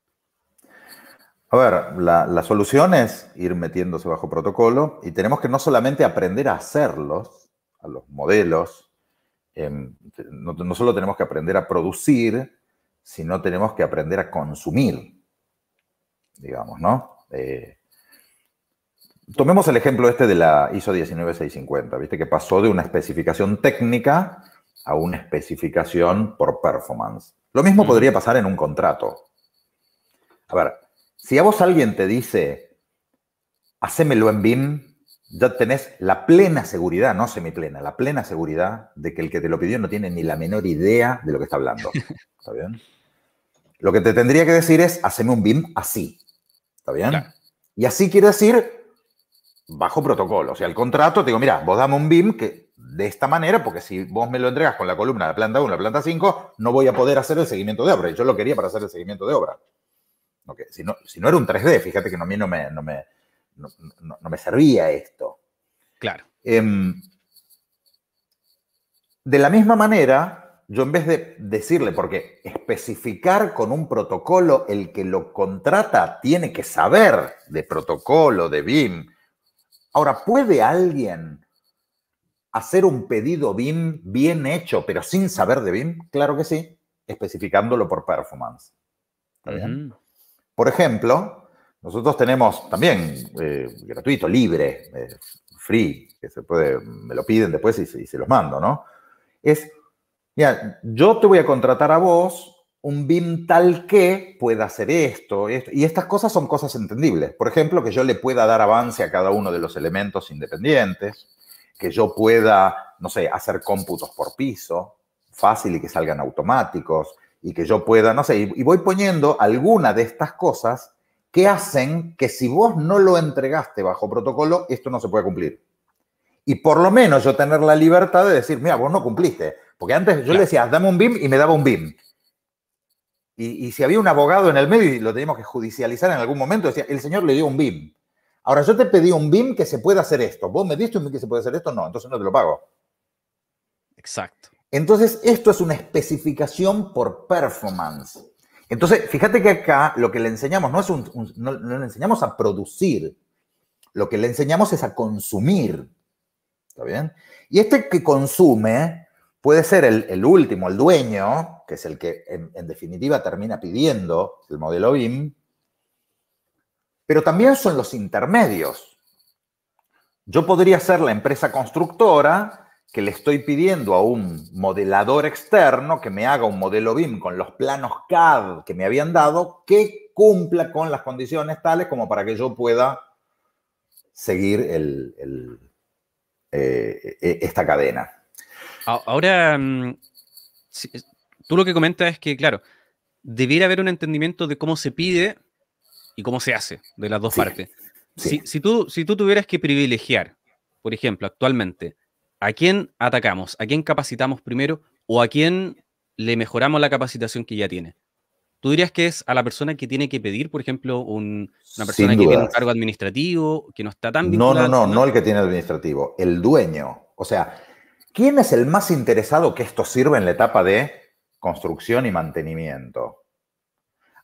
A ver, la, solución es ir metiéndose bajo protocolo y tenemos que no solamente aprender a hacerlos, a los modelos, no, solo tenemos que aprender a producir, sino tenemos que aprender a consumir, digamos, ¿no? Eh, tomemos el ejemplo este de la ISO 19650, viste que pasó de una especificación técnica a una especificación por performance. Lo mismo podría pasar en un contrato. A ver, si a vos alguien te dice, hacémelo en BIM, ya tenés la plena seguridad, no semiplena, la plena seguridad de que el que te lo pidió no tiene ni la menor idea de lo que está hablando. ¿Está bien? Lo que te tendría que decir es, haceme un BIM así. ¿Está bien? Y así quiere decir bajo protocolo. O sea, el contrato, te digo, mira, vos dame un BIM que de esta manera, porque si vos me lo entregas con la columna de planta 1 la planta 5, no voy a poder hacer el seguimiento de obra. yo lo quería para hacer el seguimiento de obra. Si, no, era un 3D, fíjate que a mí no me, no me, no, me servía esto. Claro. Em, de la misma manera, yo en vez de decirle, porque especificar con un protocolo, el que lo contrata tiene que saber de protocolo, de BIM. Ahora, ¿puede alguien hacer un pedido BIM bien hecho, pero sin saber de BIM? Claro que sí, especificándolo por performance. ¿Está bien? Por ejemplo, nosotros tenemos también eh, gratuito, libre, eh, free, que se puede, me lo piden después y, se los mando, ¿no? Es, mira, yo te voy a contratar a vos un BIM tal que pueda hacer esto, esto, y estas cosas son cosas entendibles. Por ejemplo, que yo le pueda dar avance a cada uno de los elementos independientes, que yo pueda, no sé, hacer cómputos por piso, fácil y que salgan automáticos, y que yo pueda, no sé, y, voy poniendo alguna de estas cosas que hacen que si vos no lo entregaste bajo protocolo, esto no se puede cumplir. Y por lo menos yo tener la libertad de decir, mira, vos no cumpliste. Porque antes yo le decía, dame un BIM y me daba un BIM. Y, y, si había un abogado en el medio y lo teníamos que judicializar en algún momento, decía, el señor le dio un BIM. Ahora yo te pedí un BIM que se pueda hacer esto. Vos me diste un BIM que se puede hacer esto, no, entonces no te lo pago. Exacto. Entonces, esto es una especificación por performance. Entonces, fíjate que acá lo que le enseñamos no es un, no, le enseñamos a producir, lo que le enseñamos es a consumir. ¿Está bien? Y este que consume puede ser el, último, el dueño, que es el que en definitiva termina pidiendo el modelo BIM, pero también son los intermedios. Yo podría ser la empresa constructora que le estoy pidiendo a un modelador externo que me haga un modelo BIM con los planos CAD que me habían dado, que cumpla con las condiciones tales como para que yo pueda seguir eh, e, esta cadena. Ahora, mm, tú lo que comentas es que, claro, debiera haber un entendimiento de cómo se pide y cómo se hace de las dos partes. tú, si tú tuvieras que privilegiar, por ejemplo, actualmente, ¿a quién atacamos? ¿A quién capacitamos primero? ¿O a quién le mejoramos la capacitación que ya tiene? ¿Tú dirías que es a la persona que tiene que pedir, por ejemplo, una persona que tiene un cargo administrativo, que no está tan vinculado? No, no, no, no el que tiene administrativo, el dueño. O sea, ¿quién es el más interesado que esto sirva en la etapa de construcción y mantenimiento?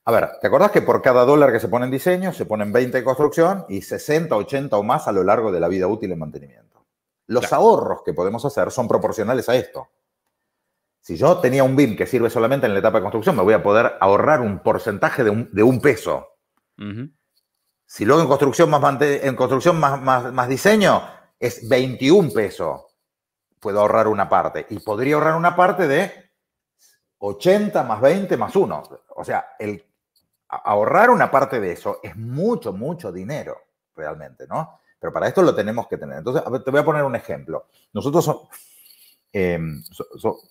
A ver, ¿te acordás que por cada dólar que se pone en diseño, se ponen 20 en construcción y 60, 80 o más a lo largo de la vida útil en mantenimiento? Los ahorros que podemos hacer son proporcionales a esto. Si yo tenía un BIM que sirve solamente en la etapa de construcción, me voy a poder ahorrar un porcentaje de un, peso. Si luego en construcción más, en construcción más, más, diseño, es 21 pesos. Puedo ahorrar una parte. Y podría ahorrar una parte de 80 más 20 más 1. O sea, el ahorrar una parte de eso es mucho, mucho dinero realmente, ¿no? Pero para esto lo tenemos que tener. Entonces, te voy a poner un ejemplo. Nosotros em,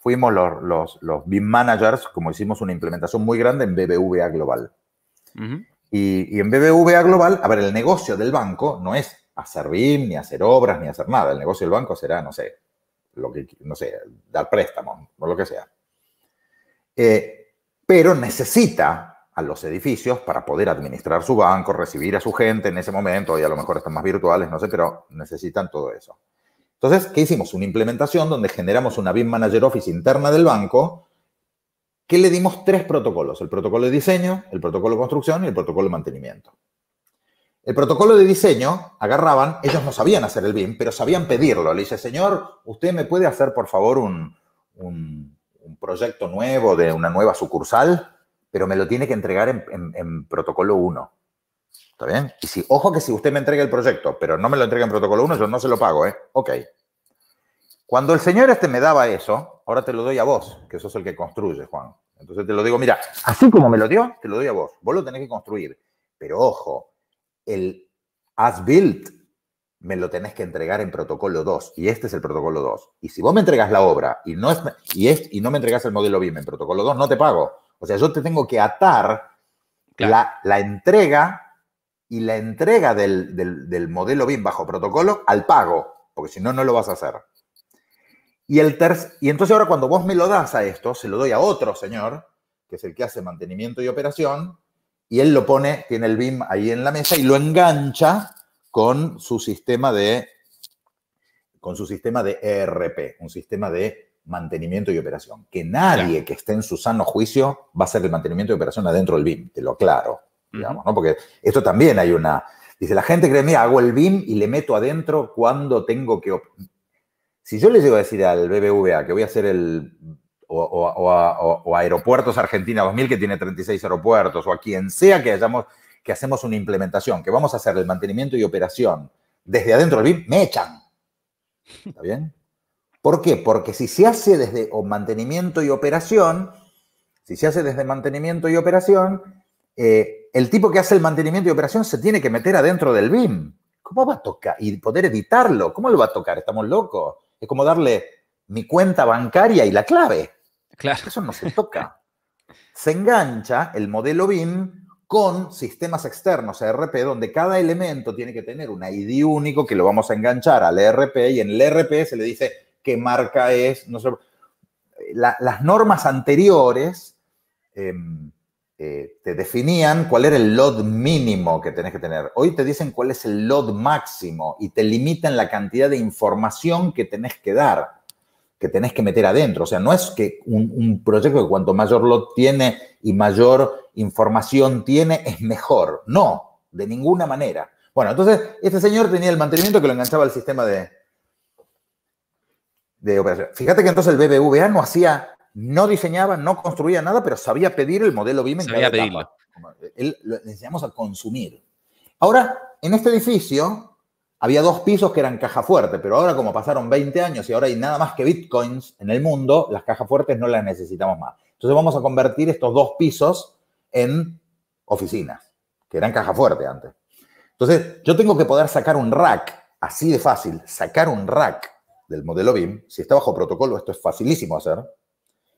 fuimos los, los, BIM managers, como hicimos una implementación muy grande en BBVA Global. y, en BBVA Global, a ver, el negocio del banco no es hacer BIM, ni hacer obras, ni hacer nada. El negocio del banco será, no sé, lo que, no sé, dar préstamos, o lo que sea. Eh, pero necesita a los edificios para poder administrar su banco, recibir a su gente en ese momento, y a lo mejor están más virtuales, no sé, pero necesitan todo eso. Entonces, ¿qué hicimos? Una implementación donde generamos una BIM Manager Office interna del banco que le dimos tres protocolos, el protocolo de diseño, el protocolo de construcción y el protocolo de mantenimiento. El protocolo de diseño agarraban, ellos no sabían hacer el BIM, pero sabían pedirlo. Le dice, señor, ¿usted me puede hacer por favor un, un, un proyecto nuevo de una nueva sucursal? pero me lo tiene que entregar en, protocolo 1. ¿Está bien? Y si, ojo que si usted me entrega el proyecto, pero no me lo entrega en protocolo 1, yo no se lo pago, ¿eh? Ok. Cuando el señor este me daba eso, ahora te lo doy a vos, que sos el que construye, Juan. Entonces te lo digo, mira, así como me lo dio, te lo doy a vos. Vos lo tenés que construir. Pero ojo, el as built me lo tenés que entregar en protocolo 2 y este es el protocolo 2. Y si vos me entregas la obra y no, es, y, es, y no me entregas el modelo BIM en protocolo 2, no te pago. O sea, yo te tengo que atar la, entrega y la entrega del, modelo BIM bajo protocolo al pago, porque si no, no lo vas a hacer. Y, el y entonces ahora cuando vos me lo das a esto, se lo doy a otro señor, que es el que hace mantenimiento y operación, y él lo pone, tiene el BIM ahí en la mesa y lo engancha con su sistema de, con su sistema de ERP, un sistema de mantenimiento y operación. Que nadie que esté en su sano juicio va a hacer el mantenimiento y operación adentro del BIM, te lo aclaro. Digamos, ¿no? Porque esto también hay una. Dice, la gente cree, mira, hago el BIM y le meto adentro cuando tengo que. Si yo le llego a decir al BBVA que voy a hacer el. O, a, Aeropuertos Argentina 2000, que tiene 36 aeropuertos, o a quien sea que hayamos. que hacemos una implementación, que vamos a hacer el mantenimiento y operación desde adentro del BIM, me echan. ¿Está bien? ¿Por qué? Porque si se hace desde mantenimiento y operación, si se hace desde mantenimiento y operación, eh, el tipo que hace el mantenimiento y operación se tiene que meter adentro del BIM. ¿Cómo va a tocar? Y poder editarlo. ¿Cómo lo va a tocar? Estamos locos. Es como darle mi cuenta bancaria y la clave. Claro. Eso no se toca. se engancha el modelo BIM con sistemas externos ERP, donde cada elemento tiene que tener un ID único que lo vamos a enganchar al ERP y en el ERP se le dice, marca es. No las normas anteriores em, eh, te definían cuál era el lot mínimo que tenés que tener. Hoy te dicen cuál es el lot máximo y te limitan la cantidad de información que tenés que dar que tenés que meter adentro. O sea, no es que un, proyecto que cuanto mayor lot tiene y mayor información tiene es mejor. No, de ninguna manera. Bueno, entonces este señor tenía el mantenimiento que lo enganchaba al sistema de, Fíjate que entonces el BBVA no hacía, no diseñaba, no construía nada, pero sabía pedir el modelo BIM e en cada eh, lo, enseñamos a consumir. Ahora, en este edificio había dos pisos que eran caja fuerte, pero ahora como pasaron 20 años y ahora hay nada más que bitcoins en el mundo, las cajas fuertes no las necesitamos más. Entonces vamos a convertir estos dos pisos en oficinas, que eran caja fuerte antes. Entonces, yo tengo que poder sacar un rack, así de fácil, sacar un rack del modelo BIM, si está bajo protocolo, esto es facilísimo hacer.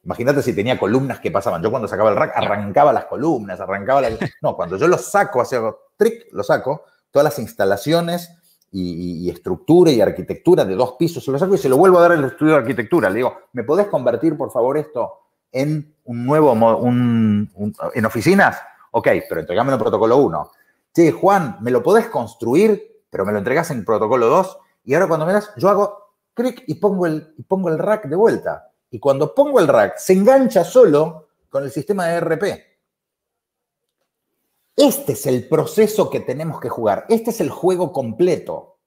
Imagínate si tenía columnas que pasaban. Yo cuando sacaba el rack arrancaba las columnas, arrancaba la... No, cuando yo lo saco, hacia trick, lo saco, todas las instalaciones y, estructura y arquitectura de dos pisos, se lo saco y se lo vuelvo a dar al estudio de arquitectura. Le digo, ¿me podés convertir, por favor, esto en un nuevo, en oficinas? Ok, pero entregámelo en protocolo 1. Che, Juan, ¿me lo podés construir, pero me lo entregas en protocolo 2? Y ahora cuando me das, yo hago clic y pongo, el, pongo el rack de vuelta. Y cuando pongo el rack, se engancha solo con el sistema de RP. Este es el proceso que tenemos que jugar. Este es el juego completo.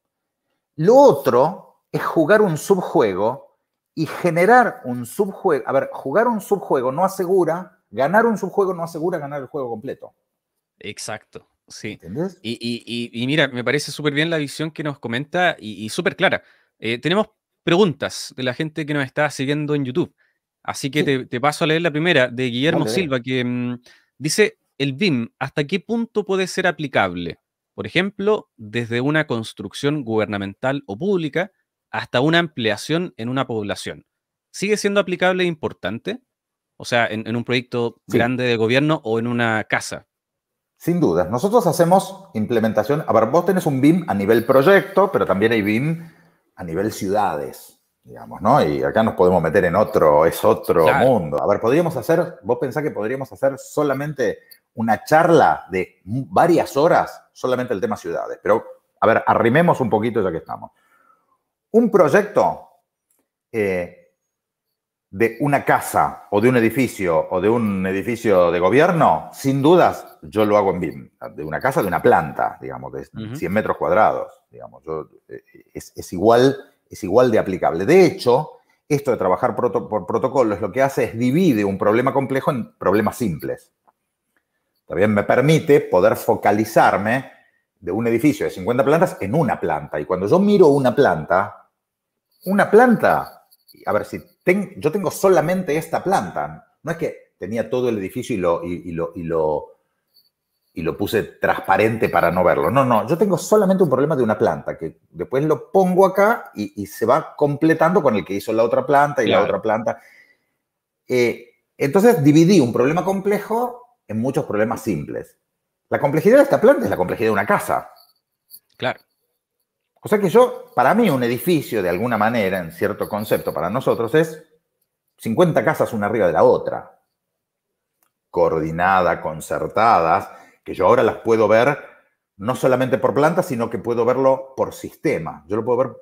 Lo otro es jugar un subjuego y generar un subjuego. A ver, jugar un subjuego no asegura, ganar un subjuego no asegura ganar el juego completo. Exacto, sí. ¿Entendés? Y, y mira, me parece súper bien la visión que nos comenta y, súper clara. Eh, tenemos preguntas de la gente que nos está siguiendo en YouTube. Así que te, paso a leer la primera de Guillermo Silva, que mm, dice, el BIM, ¿hasta qué punto puede ser aplicable? Por ejemplo, desde una construcción gubernamental o pública hasta una ampliación en una población. ¿Sigue siendo aplicable e importante? O sea, en, un proyecto grande de gobierno o en una casa. Sin duda. Nosotros hacemos implementación. A ver, vos tenés un BIM a nivel proyecto, pero también hay BIM a nivel ciudades, digamos, ¿no? Y acá nos podemos meter en otro, es otro mundo. A ver, podríamos hacer, vos pensás que podríamos hacer solamente una charla de varias horas solamente el tema ciudades, pero a ver, arrimemos un poquito ya que estamos. Un proyecto eh, de una casa o de un edificio o de un edificio de gobierno, sin dudas yo lo hago en De una casa, de una planta, digamos, de 100 metros cuadrados. Digamos, eh, es, igual, es igual de aplicable. De hecho, esto de trabajar por protocolos lo que hace es divide un problema complejo en problemas simples. También me permite poder focalizarme de un edificio de 50 plantas en una planta. Y cuando yo miro una planta, una planta, a ver si yo tengo solamente esta planta. No es que tenía todo el edificio y lo, y, lo, y lo, y lo puse transparente para no verlo. No, no, yo tengo solamente un problema de una planta, que después lo pongo acá y, se va completando con el que hizo la otra planta y la otra planta. Eh, entonces dividí un problema complejo en muchos problemas simples. La complejidad de esta planta es la complejidad de una casa. Claro. O sea que yo, para mí, un edificio, de alguna manera, en cierto concepto para nosotros, es 50 casas una arriba de la otra, Coordinadas, concertadas, que yo ahora las puedo ver no solamente por planta, sino que puedo verlo por sistema. Yo lo puedo ver,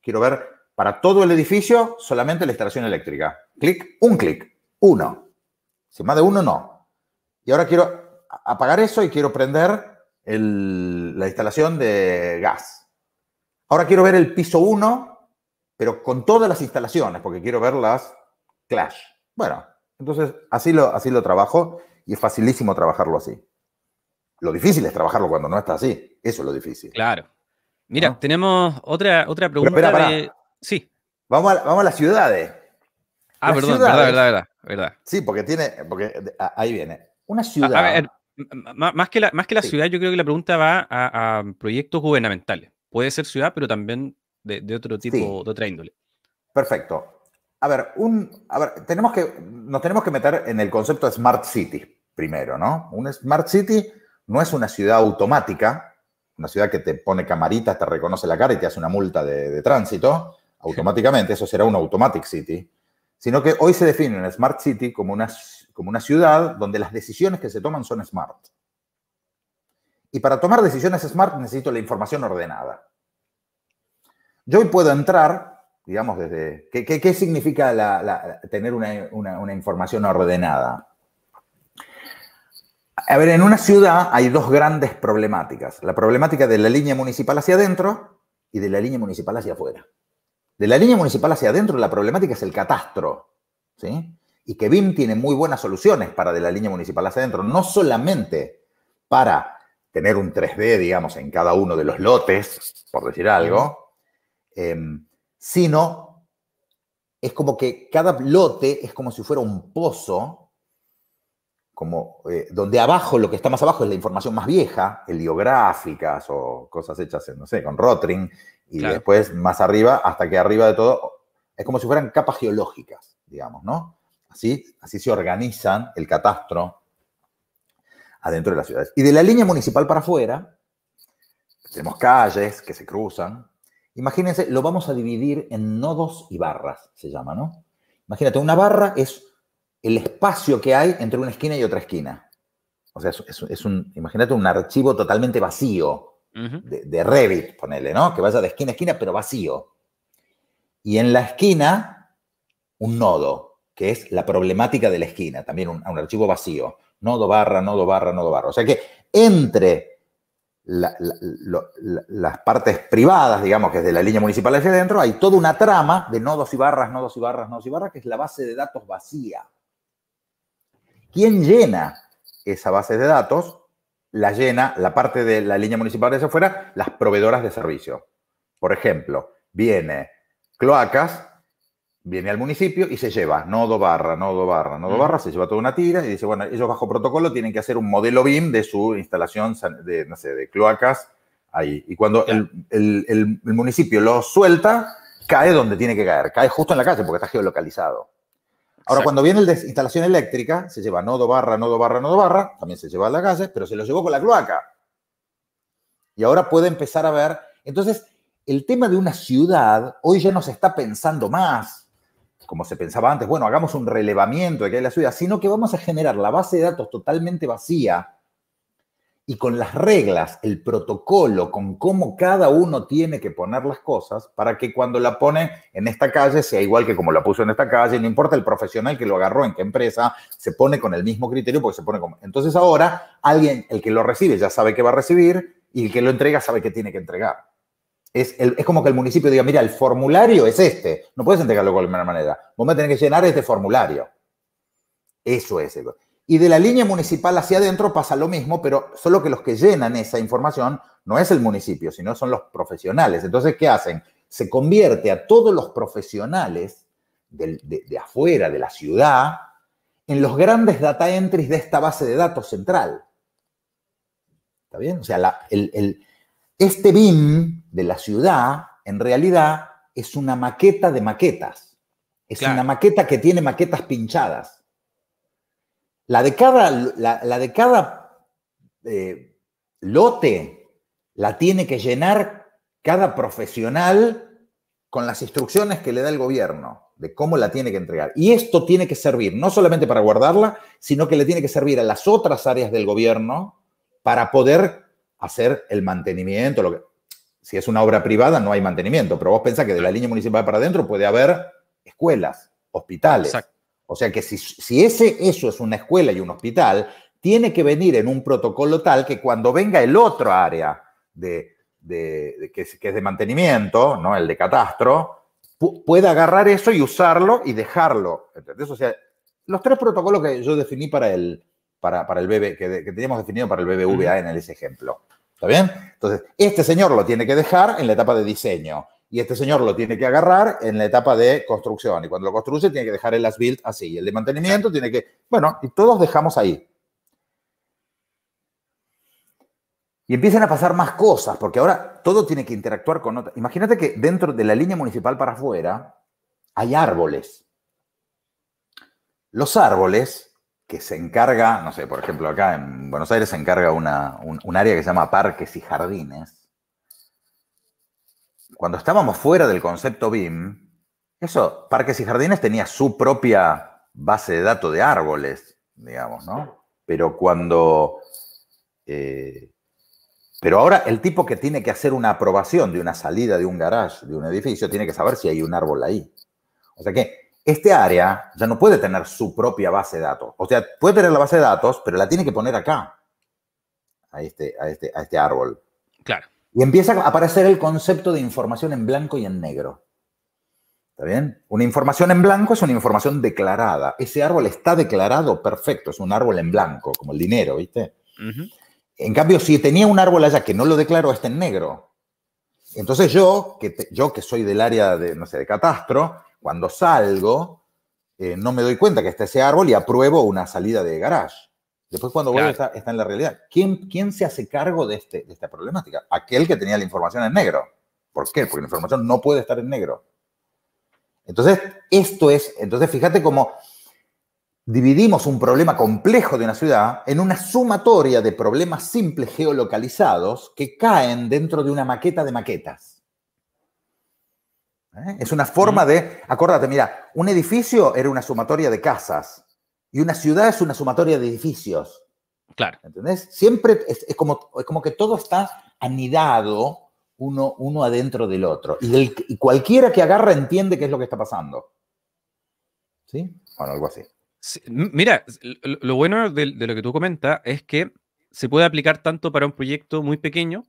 quiero ver para todo el edificio solamente la instalación eléctrica. Clic, un clic, uno. Si más de uno, no. Y ahora quiero apagar eso y quiero prender la instalación de gas. Ahora quiero ver el piso 1, pero con todas las instalaciones, porque quiero ver las Clash. Bueno, entonces así lo, así trabajo y es facilísimo trabajarlo así. Lo difícil es trabajarlo cuando no está así. Eso es lo difícil. Claro. Mira, tenemos otra, otra pregunta. Sí. Vamos a, vamos a las ciudades. Ah, perdón, verdad, verdad, verdad, Sí, porque tiene. Porque, ahí viene. Una ciudad. A, ver, más que la, más que la ciudad, yo creo que la pregunta va a proyectos gubernamentales puede ser ciudad, pero también de, otro tipo, de otra índole. Perfecto. A ver, un, tenemos que, nos tenemos que meter en el concepto de Smart City primero, ¿no? Un Smart City no es una ciudad automática, una ciudad que te pone camaritas, te reconoce la cara y te hace una multa de, tránsito automáticamente, eso será un Automatic City, sino que hoy se define en Smart City como una, como una ciudad donde las decisiones que se toman son smart. Y para tomar decisiones smart necesito la información ordenada. Yo hoy puedo entrar, digamos, desde... ¿Qué, significa tener una, información ordenada? A ver, en una ciudad hay dos grandes problemáticas. La problemática de la línea municipal hacia adentro y de la línea municipal hacia afuera. De la línea municipal hacia adentro la problemática es el catastro. ¿sí? Y que BIM tiene muy buenas soluciones para de la línea municipal hacia adentro, no solamente para tener un 3D, digamos, en cada uno de los lotes, por decir algo, em, sino es como que cada lote es como si fuera un pozo, como, eh, donde abajo, lo que está más abajo es la información más vieja, heliográficas o cosas hechas, en, no sé, con rotring, y después más arriba, hasta que arriba de todo, es como si fueran capas geológicas, digamos, ¿no? Así, así se organizan el catastro adentro de las ciudades. Y de la línea municipal para afuera, tenemos calles que se cruzan. Imagínense, lo vamos a dividir en nodos y barras, se llama, ¿no? Imagínate, una barra es el espacio que hay entre una esquina y otra esquina. O sea, es, un, imagínate un archivo totalmente vacío de, Revit, ponele, ¿no? Que vaya de esquina a esquina, pero vacío. Y en la esquina, un nodo, que es la problemática de la esquina, también un, un archivo vacío nodo barra, nodo barra, nodo barra. O sea que entre las partes privadas, digamos, que es de la línea municipal hacia adentro, hay toda una trama de nodos y barras, nodos y barras, nodos y barras, que es la base de datos vacía. ¿Quién llena esa base de datos? La llena la parte de la línea municipal hacia afuera, las proveedoras de servicio. Por ejemplo, viene Cloacas, viene al municipio y se lleva nodo barra, nodo barra, nodo mm. barra, se lleva toda una tira y dice, bueno, ellos bajo protocolo tienen que hacer un modelo BIM de su instalación de, no sé, de cloacas ahí. Y cuando el, municipio lo suelta, cae donde tiene que caer, cae justo en la calle porque está geolocalizado. Ahora, cuando viene el de instalación eléctrica, se lleva nodo barra, nodo barra, nodo barra, también se lleva a la calle, pero se lo llevó con la cloaca. Y ahora puede empezar a ver. Entonces, el tema de una ciudad hoy ya no se está pensando más como se pensaba antes, bueno, hagamos un relevamiento de que hay la ciudad, sino que vamos a generar la base de datos totalmente vacía y con las reglas, el protocolo, con cómo cada uno tiene que poner las cosas para que cuando la pone en esta calle sea igual que como la puso en esta calle, no importa el profesional que lo agarró en qué empresa, se pone con el mismo criterio porque se pone como... Entonces ahora alguien, el que lo recibe ya sabe que va a recibir y el que lo entrega sabe que tiene que entregar. Es, como que el municipio diga, mira, el formulario es este, no puedes entregarlo de cualquier manera, vos me tenés que llenar este formulario. Eso es. Y de la línea municipal hacia adentro pasa lo mismo, pero solo que los que llenan esa información no es el municipio, sino son los profesionales. Entonces, ¿qué hacen? Se convierte a todos los profesionales de, afuera, de la ciudad, en los grandes data entries de esta base de datos central. ¿Está bien? O sea, el este BIM de la ciudad, en realidad, es una maqueta de maquetas. Es una maqueta que tiene maquetas pinchadas. La de cada, la, de cada eh, lote la tiene que llenar cada profesional con las instrucciones que le da el gobierno de cómo la tiene que entregar. Y esto tiene que servir no solamente para guardarla, sino que le tiene que servir a las otras áreas del gobierno para poder hacer el mantenimiento. Lo que, si es una obra privada, no hay mantenimiento, pero vos pensás que de la línea municipal para adentro puede haber escuelas, hospitales. O sea que si, ese, eso es una escuela y un hospital, tiene que venir en un protocolo tal que cuando venga el otro área de, que, es, de mantenimiento, ¿no? el de catastro, pueda agarrar eso y usarlo y dejarlo. ¿Entendés? O sea, los tres protocolos que yo definí para el, para, el bebé que, teníamos definido para el BBVA en ese ejemplo. ¿Está bien? Entonces, este señor lo tiene que dejar en la etapa de diseño y este señor lo tiene que agarrar en la etapa de construcción. Y cuando lo construye, tiene que dejar el as build así. Y el de mantenimiento tiene que. Bueno, y todos dejamos ahí. Y empiezan a pasar más cosas, porque ahora todo tiene que interactuar con otras Imagínate que dentro de la línea municipal para afuera hay árboles. Los árboles que se encarga, no sé, por ejemplo, acá en Buenos Aires se encarga una, un, área que se llama parques y jardines. Cuando estábamos fuera del concepto BIM, eso, parques y jardines tenía su propia base de datos de árboles, digamos, ¿no? Pero cuando... Eh, pero ahora el tipo que tiene que hacer una aprobación de una salida de un garage, de un edificio, tiene que saber si hay un árbol ahí. O sea que este área ya no puede tener su propia base de datos. O sea, puede tener la base de datos, pero la tiene que poner acá, a este, a este, a este árbol. Claro. Y empieza a aparecer el concepto de información en blanco y en negro. ¿Está bien? Una información en blanco es una información declarada. Ese árbol está declarado perfecto, es un árbol en blanco, como el dinero, ¿viste? En cambio, si tenía un árbol allá que no lo declaró, está en negro. Entonces yo, que, yo que soy del área de, no sé, de catastro, cuando salgo, eh, no me doy cuenta que está ese árbol y apruebo una salida de garage. Después cuando vuelvo está, en la realidad. ¿Quién, ¿Quién se hace cargo de, este, de esta problemática? Aquel que tenía la información en negro. ¿Por qué? Porque la información no puede estar en negro. Entonces, esto es, entonces fíjate cómo dividimos un problema complejo de una ciudad en una sumatoria de problemas simples geolocalizados que caen dentro de una maqueta de maquetas. ¿eh? Es una forma mm. de, acuérdate, mira, un edificio era una sumatoria de casas y una ciudad es una sumatoria de edificios. Claro. ¿Entendés? Siempre es, como, como que todo está anidado uno, uno adentro del otro. Y, cualquiera que agarra entiende qué es lo que está pasando. ¿Sí? Bueno, algo así. mira, lo, bueno de, de, lo que tú comentas es que se puede aplicar tanto para un proyecto muy pequeño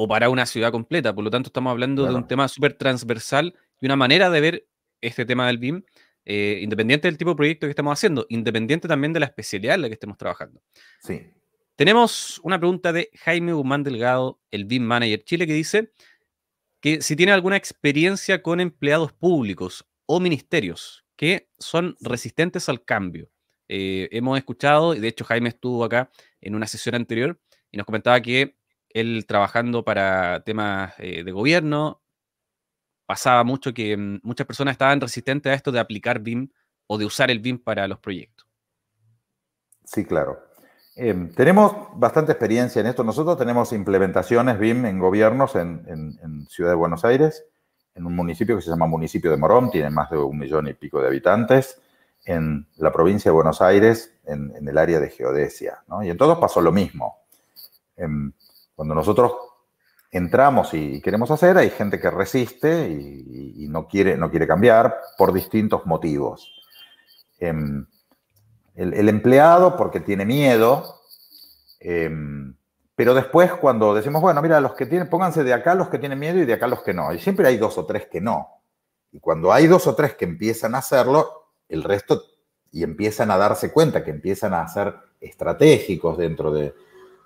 o para una ciudad completa. Por lo tanto, estamos hablando de un tema súper transversal y una manera de ver este tema del BIM, eh, independiente del tipo de proyecto que estamos haciendo, independiente también de la especialidad en la que estemos trabajando. Sí. Tenemos una pregunta de Jaime Guzmán Delgado, el BIM Manager Chile, que dice que si tiene alguna experiencia con empleados públicos o ministerios que son resistentes al cambio. Eh, hemos escuchado, y de hecho Jaime estuvo acá en una sesión anterior y nos comentaba que él trabajando para temas eh, de gobierno, pasaba mucho que mm, muchas personas estaban resistentes a esto de aplicar BIM o de usar el BIM para los proyectos. Sí, claro. Em, tenemos bastante experiencia en esto. Nosotros tenemos implementaciones BIM en gobiernos en, Ciudad de Buenos Aires, en un municipio que se llama Municipio de Morón, tiene más de un millón y pico de habitantes, en la provincia de Buenos Aires, en, el área de geodesia. Y en todos pasó lo mismo. Em, cuando nosotros entramos y queremos hacer, hay gente que resiste y, no, quiere, no quiere cambiar por distintos motivos. Em, el, empleado porque tiene miedo, em, pero después cuando decimos, bueno, mira, los que tienen, pónganse de acá los que tienen miedo y de acá los que no. Y siempre hay dos o tres que no. Y cuando hay dos o tres que empiezan a hacerlo, el resto y empiezan a darse cuenta, que empiezan a ser estratégicos dentro de...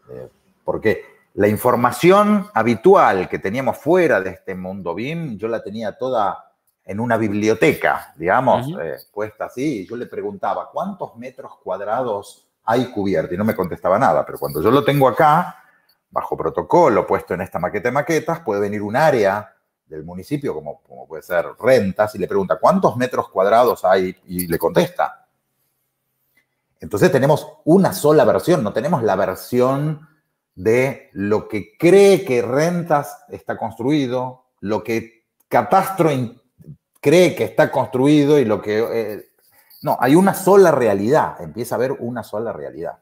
de ¿Por qué? La información habitual que teníamos fuera de este mundo BIM, yo la tenía toda en una biblioteca, digamos, eh, puesta así, yo le preguntaba, ¿cuántos metros cuadrados hay cubierto? Y no me contestaba nada, pero cuando yo lo tengo acá, bajo protocolo, puesto en esta maqueta de maquetas, puede venir un área del municipio, como, como puede ser rentas, y le pregunta, ¿cuántos metros cuadrados hay? Y le contesta. Entonces tenemos una sola versión, no tenemos la versión de lo que cree que rentas está construido, lo que Catastro cree que está construido y lo que... Eh, no, hay una sola realidad, empieza a haber una sola realidad.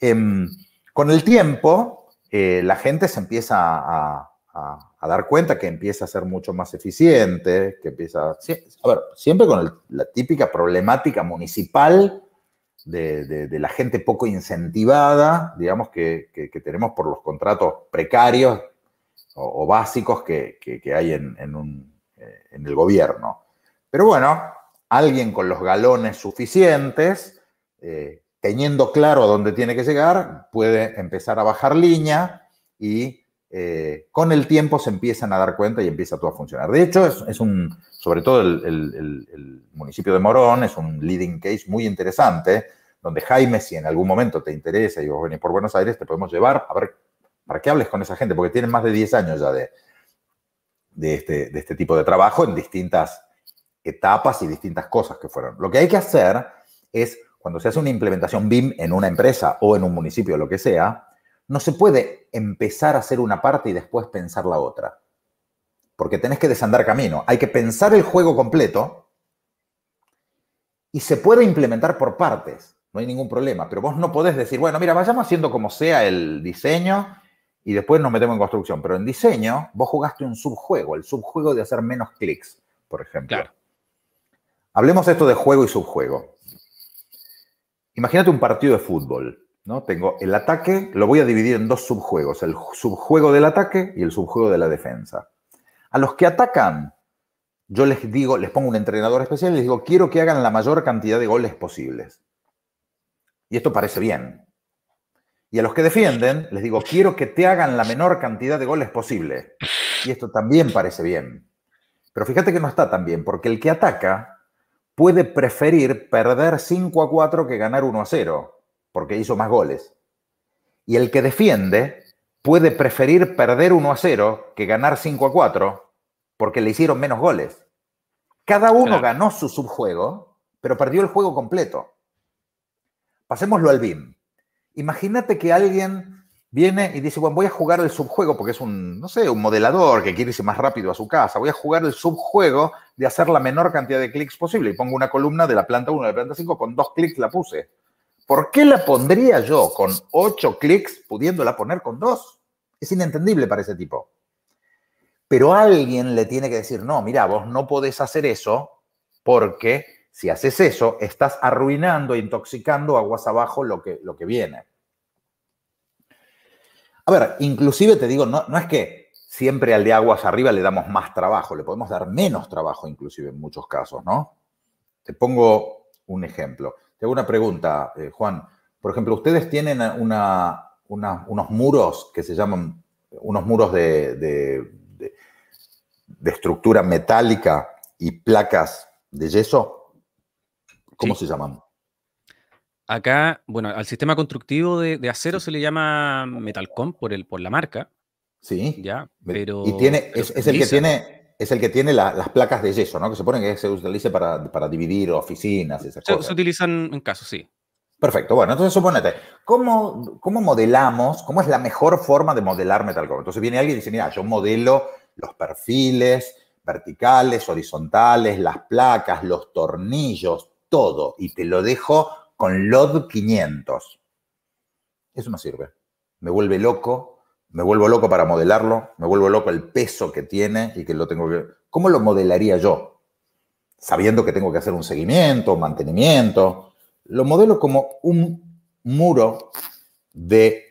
Em, con el tiempo, eh, la gente se empieza a, dar cuenta que empieza a ser mucho más eficiente, que empieza... A, ver, siempre con la típica problemática municipal de, la gente poco incentivada, digamos, que, tenemos por los contratos precarios o, básicos que, hay eh, en, el gobierno. Pero bueno, alguien con los galones suficientes, eh, teniendo claro a dónde tiene que llegar, puede empezar a bajar línea y eh, con el tiempo se empiezan a dar cuenta y empieza todo a funcionar. De hecho, es, un, sobre todo el, municipio de Morón, es un leading case muy interesante donde Jaime, si en algún momento te interesa y vos venís por Buenos Aires, te podemos llevar a ver para que hables con esa gente, porque tienen más de 10 años ya de, de, este, de este tipo de trabajo en distintas etapas y distintas cosas que fueron. Lo que hay que hacer es, cuando se hace una implementación BIM en una empresa o en un municipio, o lo que sea, no se puede empezar a hacer una parte y después pensar la otra. Porque tenés que desandar camino. Hay que pensar el juego completo y se puede implementar por partes no hay ningún problema. Pero vos no podés decir, bueno, mira, vayamos haciendo como sea el diseño y después nos metemos en construcción. Pero en diseño, vos jugaste un subjuego, el subjuego de hacer menos clics, por ejemplo. hablemos Hablemos esto de juego y subjuego. Imagínate un partido de fútbol. ¿no? Tengo el ataque, lo voy a dividir en dos subjuegos, el subjuego del ataque y el subjuego de la defensa. A los que atacan, yo les digo, les pongo un entrenador especial y les digo, quiero que hagan la mayor cantidad de goles posibles. Y esto parece bien. Y a los que defienden, les digo, quiero que te hagan la menor cantidad de goles posible. Y esto también parece bien. Pero fíjate que no está tan bien, porque el que ataca puede preferir perder 5 a 4 que ganar 1 a 0, porque hizo más goles. Y el que defiende puede preferir perder 1 a 0 que ganar 5 a 4, porque le hicieron menos goles. Cada uno ganó su subjuego, pero perdió el juego completo pasémoslo al BIM. Imagínate que alguien viene y dice, bueno, voy a jugar el subjuego, porque es un, no sé, un modelador que quiere irse más rápido a su casa, voy a jugar el subjuego de hacer la menor cantidad de clics posible y pongo una columna de la planta 1 de la planta 5, con dos clics la puse. ¿Por qué la pondría yo con ocho clics pudiéndola poner con dos? Es inentendible para ese tipo. Pero alguien le tiene que decir, no, mira, vos no podés hacer eso porque si haces eso, estás arruinando, intoxicando aguas abajo lo que, lo que viene. A ver, inclusive te digo, no, no es que siempre al de aguas arriba le damos más trabajo, le podemos dar menos trabajo inclusive en muchos casos, ¿no? Te pongo un ejemplo. Te hago una pregunta, eh, Juan. Por ejemplo, ustedes tienen unos muros que se llaman, unos muros de estructura metálica y placas de yeso. ¿Cómo se llaman? Acá, bueno, al sistema constructivo de, acero se le llama Metalcom por, el, por la marca. Sí. Ya, pero. Y tiene, es, el que tiene. Es el que tiene las placas de yeso, ¿no? Que se ponen que se utiliza para, dividir oficinas esas se, cosas. Se utilizan en casos, sí. Perfecto. Bueno, entonces suponete, ¿cómo, ¿cómo modelamos? ¿Cómo es la mejor forma de modelar Metalcom? Entonces viene alguien y dice, mira, yo modelo los perfiles verticales, horizontales, las placas, los tornillos, todo y te lo dejo con LOD 500. Eso no sirve. Me vuelve loco, me vuelvo loco para modelarlo, me vuelvo loco el peso que tiene y que lo tengo que... ¿Cómo lo modelaría yo? Sabiendo que tengo que hacer un seguimiento, un mantenimiento. Lo modelo como un muro de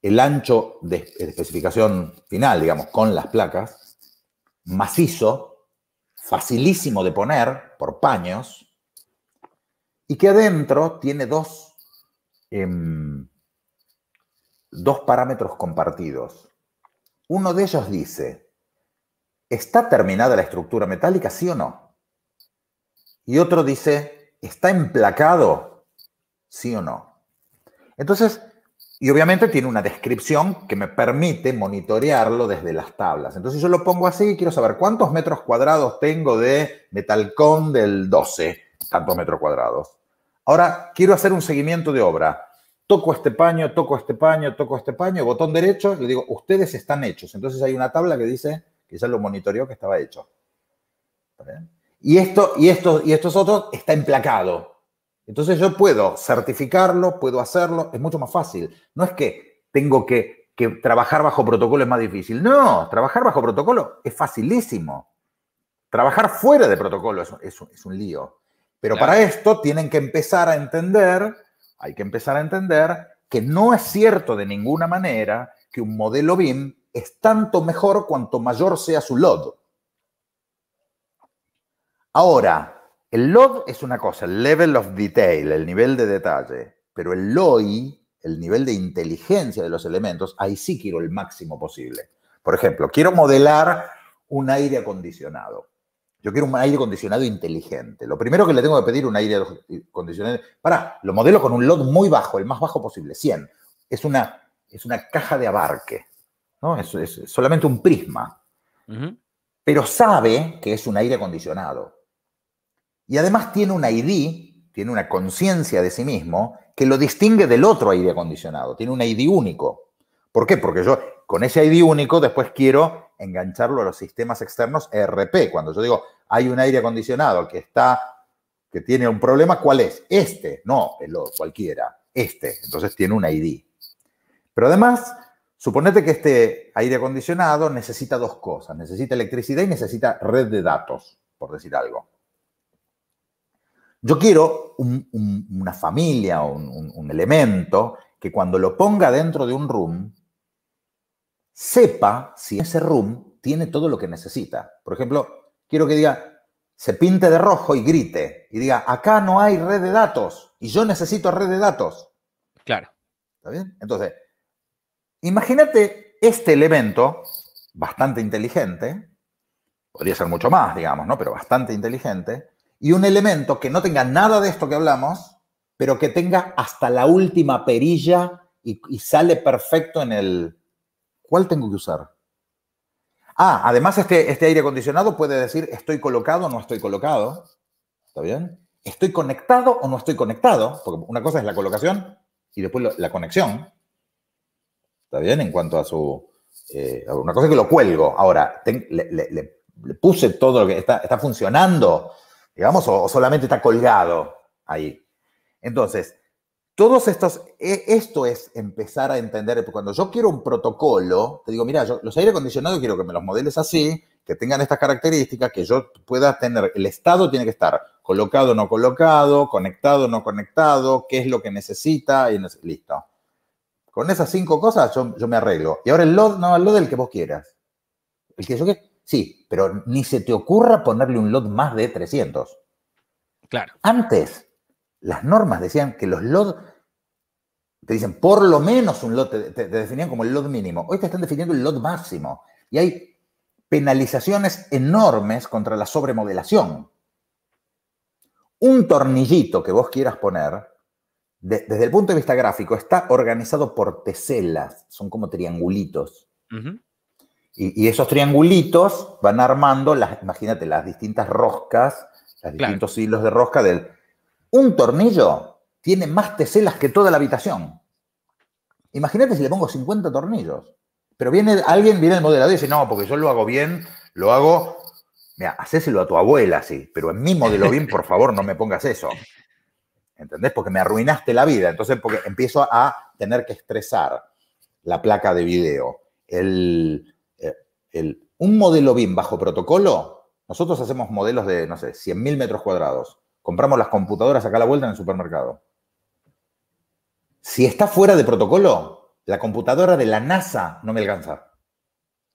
el ancho de especificación final, digamos, con las placas, macizo, facilísimo de poner por paños, y que adentro tiene dos, em, dos parámetros compartidos. Uno de ellos dice, ¿está terminada la estructura metálica, sí o no? Y otro dice, ¿está emplacado, sí o no? Entonces, y obviamente tiene una descripción que me permite monitorearlo desde las tablas. Entonces yo lo pongo así y quiero saber cuántos metros cuadrados tengo de metalcón del 12, tantos metros cuadrados. Ahora quiero hacer un seguimiento de obra. Toco este paño, toco este paño, toco este paño, botón derecho, le digo, ustedes están hechos. Entonces hay una tabla que dice, que ya lo monitoreó que estaba hecho. Y esto, y esto, y estos otros está emplacado. Entonces yo puedo certificarlo, puedo hacerlo, es mucho más fácil. No es que tengo que, trabajar bajo protocolo es más difícil. No, trabajar bajo protocolo es facilísimo. Trabajar fuera de protocolo es un lío. Pero para esto tienen que empezar a entender, hay que empezar a entender que no es cierto de ninguna manera que un modelo BIM es tanto mejor cuanto mayor sea su LOD. Ahora, el LOD es una cosa, el level of detail, el nivel de detalle, pero el LOI, el nivel de inteligencia de los elementos, ahí sí quiero el máximo posible. Por ejemplo, quiero modelar un aire acondicionado. Yo quiero un aire acondicionado inteligente. Lo primero que le tengo que pedir un aire acondicionado. Para, lo modelo con un lot muy bajo, el más bajo posible, 100. Es una, es una caja de abarque, ¿no? Es, solamente un prisma. Pero sabe que es un aire acondicionado. Y además tiene un ID, tiene una conciencia de sí mismo que lo distingue del otro aire acondicionado. Tiene un ID único. ¿Por qué? Porque yo con ese ID único después quiero engancharlo a los sistemas externos e RP Cuando yo digo, hay un aire acondicionado que está, que tiene un problema, ¿cuál es? Este, no cualquiera, este. Entonces tiene un ID. Pero además, suponete que este aire acondicionado necesita dos cosas. Necesita electricidad y necesita red de datos, por decir algo. Yo quiero una familia un, un, elemento que cuando lo ponga dentro de un room sepa si ese room tiene todo lo que necesita. Por ejemplo, quiero que diga, se pinte de rojo y grite y diga, acá no hay red de datos y yo necesito red de datos. Claro. ¿Está bien? Entonces, imagínate este elemento bastante inteligente, podría ser mucho más, digamos, ¿no? Pero bastante inteligente, y un elemento que no tenga nada de esto que hablamos, pero que tenga hasta la última perilla y sale perfecto en el, ¿Cuál tengo que usar? Ah, además este, este aire acondicionado puede decir estoy colocado o no estoy colocado. ¿Está bien? ¿Estoy conectado o no estoy conectado? Porque una cosa es la colocación y después la conexión. ¿Está bien? En cuanto a su... Eh, una cosa es que lo cuelgo. Ahora, le, puse todo lo que está, funcionando, digamos, o solamente está colgado ahí. Entonces, todos estos, e, esto es empezar a entender, cuando yo quiero un protocolo, te digo, mira, yo los aire acondicionados quiero que me los modeles así, que tengan estas características, que yo pueda tener, el estado tiene que estar colocado, o no colocado, conectado, o no conectado, qué es lo que necesita, y listo. Con esas cinco cosas yo, me arreglo. Y ahora el lot, no, el LOD del que vos quieras. El que yo que sí, pero ni se te ocurra ponerle un lot más de 300. Claro. Antes, las normas decían que los LOD te dicen por lo menos un LOD, te, definían como el LOD mínimo. Hoy te están definiendo el LOD máximo. Y hay penalizaciones enormes contra la sobremodelación. Un tornillito que vos quieras poner, desde el punto de vista gráfico, está organizado por teselas, son como triangulitos. y, esos triangulitos van armando, las, imagínate, las distintas roscas, los distintos hilos de rosca del, un tornillo tiene más teselas que toda la habitación. Imagínate si le pongo 50 tornillos. Pero viene alguien, viene el modelador y dice, no, porque yo lo hago bien, lo hago. Mira, hacéselo a tu abuela, sí, pero en mi modelo bien, por favor, no me pongas eso. ¿Entendés? Porque me arruinaste la vida. Entonces, porque empiezo a tener que estresar la placa de video. El, eh, un modelo BIM bajo protocolo, nosotros hacemos modelos de, no sé, 100.000 metros cuadrados. Compramos las computadoras acá a la vuelta en el supermercado. Si está fuera de protocolo, la computadora de la NASA no me alcanza.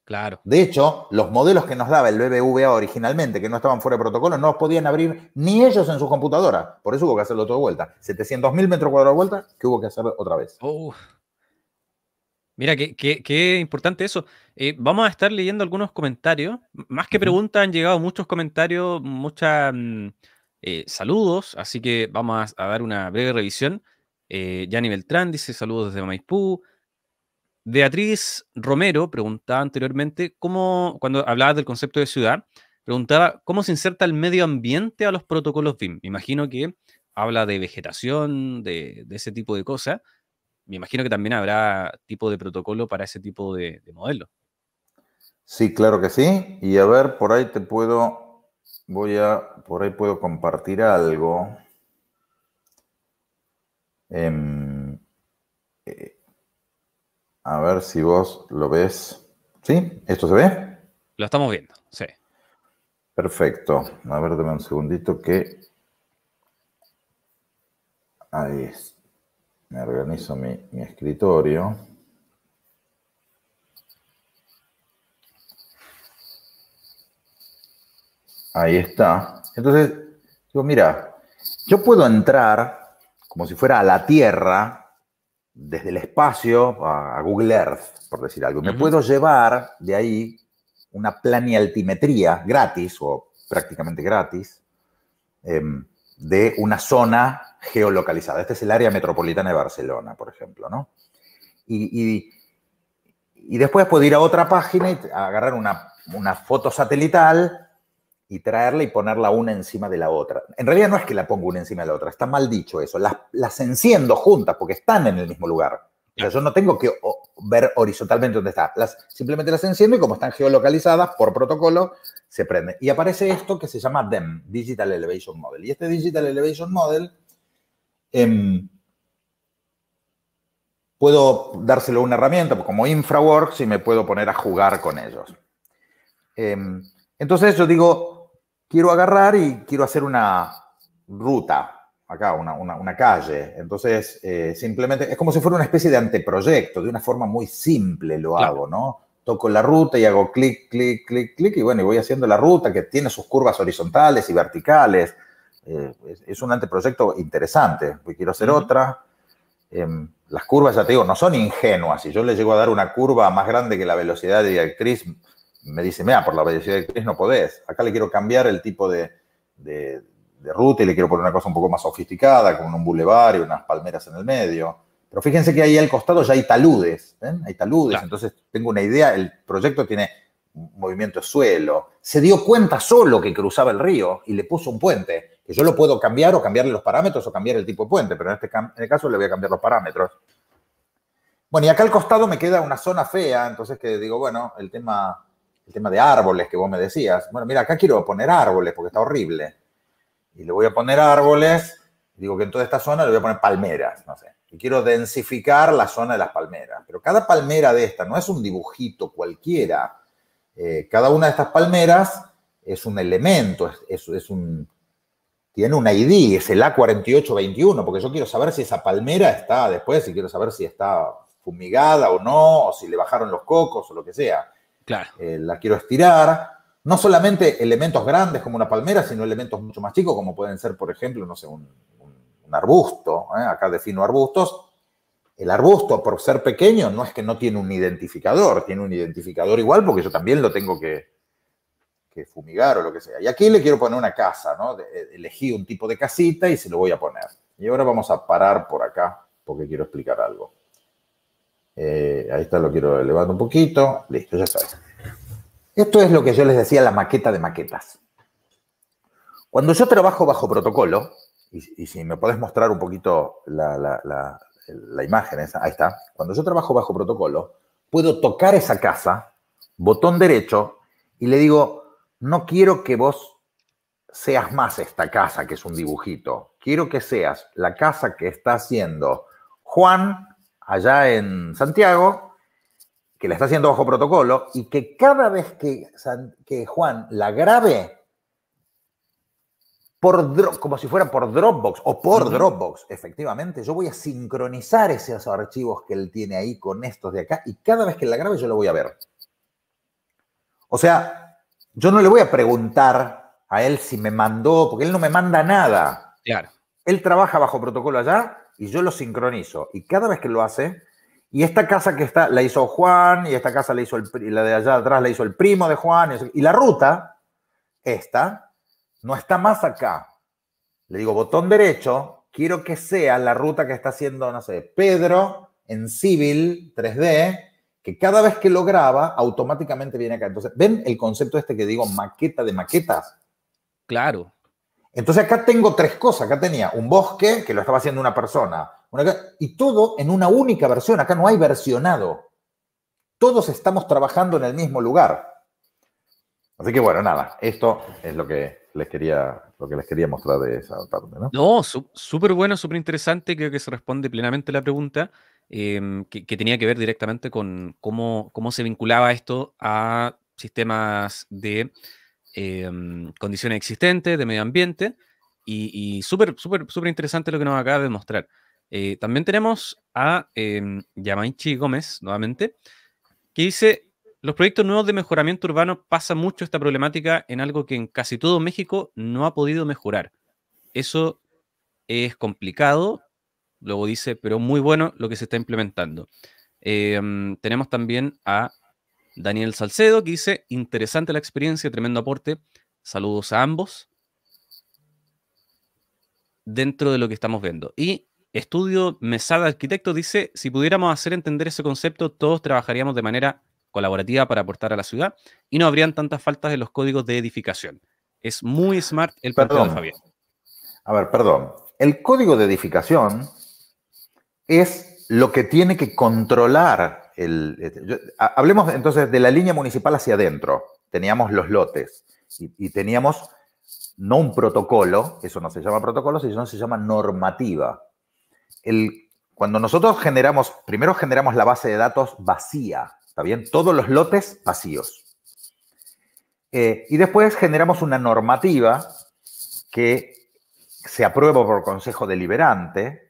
Claro. De hecho, los modelos que nos daba el BBVA originalmente, que no estaban fuera de protocolo, no los podían abrir ni ellos en sus computadoras. Por eso hubo que hacerlo todo de vuelta. 700.000 metros cuadrados de vuelta que hubo que hacer otra vez. Oh. Mira, qué, qué, importante eso. Eh, vamos a estar leyendo algunos comentarios. Más que preguntas, han llegado muchos comentarios, mucha, mm, eh, saludos, así que vamos a, dar una breve revisión. Eh, Beltrán dice saludos desde Maipú. Beatriz Romero preguntaba anteriormente cómo, cuando hablabas del concepto de ciudad, preguntaba cómo se inserta el medio ambiente a los protocolos BIM. Me imagino que habla de vegetación, de, ese tipo de cosas. Me imagino que también habrá tipo de protocolo para ese tipo de, de modelos. Sí, claro que sí. Y a ver, por ahí te puedo Voy a, por ahí puedo compartir algo. Em, eh, a ver si vos lo ves. ¿Sí? ¿Esto se ve? Lo estamos viendo, sí. Perfecto. A ver, dame un segundito que... Ahí es. Me organizo mi escritorio. Ahí está. Entonces, digo, mira, yo puedo entrar como si fuera a la Tierra desde el espacio a, Google Earth, por decir algo. Me puedo llevar de ahí una planialtimetría gratis o prácticamente gratis em, de una zona geolocalizada. Este es el área metropolitana de Barcelona, por ejemplo, ¿no? Y, después puedo ir a otra página y agarrar una, una foto satelital y traerla y ponerla una encima de la otra. En realidad no es que la pongo una encima de la otra, está mal dicho eso. Las, enciendo juntas porque están en el mismo lugar. O sea, yo no tengo que ver horizontalmente dónde está. Las, simplemente las enciendo y como están geolocalizadas por protocolo, se prende. Y aparece esto que se llama DEM, Digital Elevation Model. Y este Digital Elevation Model, em, puedo dárselo una herramienta como InfraWorks y me puedo poner a jugar con ellos. Em, entonces yo digo, quiero agarrar y quiero hacer una ruta, acá, una, calle. Entonces, eh, simplemente es como si fuera una especie de anteproyecto, de una forma muy simple lo hago, ¿no? Toco la ruta y hago clic, clic, clic, clic, y bueno, y voy haciendo la ruta que tiene sus curvas horizontales y verticales. Eh, es, un anteproyecto interesante, y quiero hacer otra. Em, las curvas, ya te digo, no son ingenuas. Si yo le llego a dar una curva más grande que la velocidad de directriz, me dice, mira, por la velocidad de no podés. Acá le quiero cambiar el tipo de, de, ruta y le quiero poner una cosa un poco más sofisticada, con un bulevar y unas palmeras en el medio. Pero fíjense que ahí al costado ya hay taludes, Hay taludes, entonces tengo una idea, el proyecto tiene movimiento de suelo. Se dio cuenta solo que cruzaba el río y le puso un puente, que yo lo puedo cambiar o cambiarle los parámetros o cambiar el tipo de puente, pero en este en el caso le voy a cambiar los parámetros. Bueno, y acá al costado me queda una zona fea, entonces que digo, bueno, el tema el tema de árboles que vos me decías. Bueno, mira, acá quiero poner árboles porque está horrible. Y le voy a poner árboles, digo que en toda esta zona le voy a poner palmeras, no sé. Y quiero densificar la zona de las palmeras. Pero cada palmera de esta no es un dibujito cualquiera. Eh, cada una de estas palmeras es un elemento, es, es, un, tiene un ID, es el A4821, porque yo quiero saber si esa palmera está después, si quiero saber si está fumigada o no, o si le bajaron los cocos o lo que sea. Claro. Eh, la quiero estirar. No solamente elementos grandes como una palmera, sino elementos mucho más chicos, como pueden ser, por ejemplo, no sé, un, arbusto. ¿eh? Acá defino arbustos. El arbusto, por ser pequeño, no es que no tiene un identificador, tiene un identificador igual porque yo también lo tengo que, fumigar o lo que sea. Y aquí le quiero poner una casa, ¿no? Eh, elegí un tipo de casita y se lo voy a poner. Y ahora vamos a parar por acá porque quiero explicar algo. Eh, ahí está, lo quiero elevando un poquito. Listo, ya está. Esto es lo que yo les decía, la maqueta de maquetas. Cuando yo trabajo bajo protocolo, y, si me podés mostrar un poquito la, imagen ahí está. Cuando yo trabajo bajo protocolo, puedo tocar esa casa, botón derecho, y le digo, no quiero que vos seas más esta casa que es un dibujito. Quiero que seas la casa que está haciendo Juan allá en Santiago, que la está haciendo bajo protocolo, y que cada vez que, que Juan la grabe, por, como si fuera por Dropbox o por Dropbox, efectivamente, yo voy a sincronizar esos archivos que él tiene ahí con estos de acá, y cada vez que la grabe yo lo voy a ver. O sea, yo no le voy a preguntar a él si me mandó, porque él no me manda nada. Él trabaja bajo protocolo allá, y yo lo sincronizo. Y cada vez que lo hace, y esta casa que está, la hizo Juan, y esta casa la hizo el, la de allá atrás la hizo el primo de Juan, y la ruta, esta, no está más acá. Le digo, botón derecho, quiero que sea la ruta que está haciendo, no sé, Pedro en Civil 3D, que cada vez que lo graba, automáticamente viene acá. Entonces, ¿ven el concepto este que digo, maqueta de maquetas? Claro, entonces acá tengo tres cosas. Acá tenía un bosque que lo estaba haciendo una persona. y todo en una única versión. Acá no hay versionado. Todos estamos trabajando en el mismo lugar. Así que bueno, nada, esto es lo que les quería, lo que les quería mostrar de esa parte. No, súper bueno, súper interesante. Creo que se responde plenamente la pregunta em, que, que, tenía que ver directamente con cómo, cómo se vinculaba esto a sistemas de Em, condiciones existentes, de medio ambiente, y, súper, súper, súper interesante lo que nos acaba de mostrar. Eh, también tenemos a em, Yamaichi Gómez, nuevamente, que dice, los proyectos nuevos de mejoramiento urbano pasa mucho esta problemática en algo que en casi todo México no ha podido mejorar. Eso es complicado, luego dice, pero muy bueno lo que se está implementando. Em, tenemos también a Daniel Salcedo, que dice, interesante la experiencia, tremendo aporte. Saludos a ambos. Dentro de lo que estamos viendo. Y Estudio Mesada Arquitecto dice, si pudiéramos hacer entender ese concepto, todos trabajaríamos de manera colaborativa para aportar a la ciudad y no habrían tantas faltas en los códigos de edificación. Es muy smart el perdón. Fabián. A ver, perdón. El código de edificación es lo que tiene que controlar este, hablemos entonces de la línea municipal hacia adentro. Teníamos los lotes y, teníamos no un protocolo, eso no se llama protocolo, sino se llama normativa. cuando nosotros generamos, primero generamos la base de datos vacía, ¿está bien? Todos los lotes vacíos. Eh, y después generamos una normativa que se aprueba por Consejo Deliberante,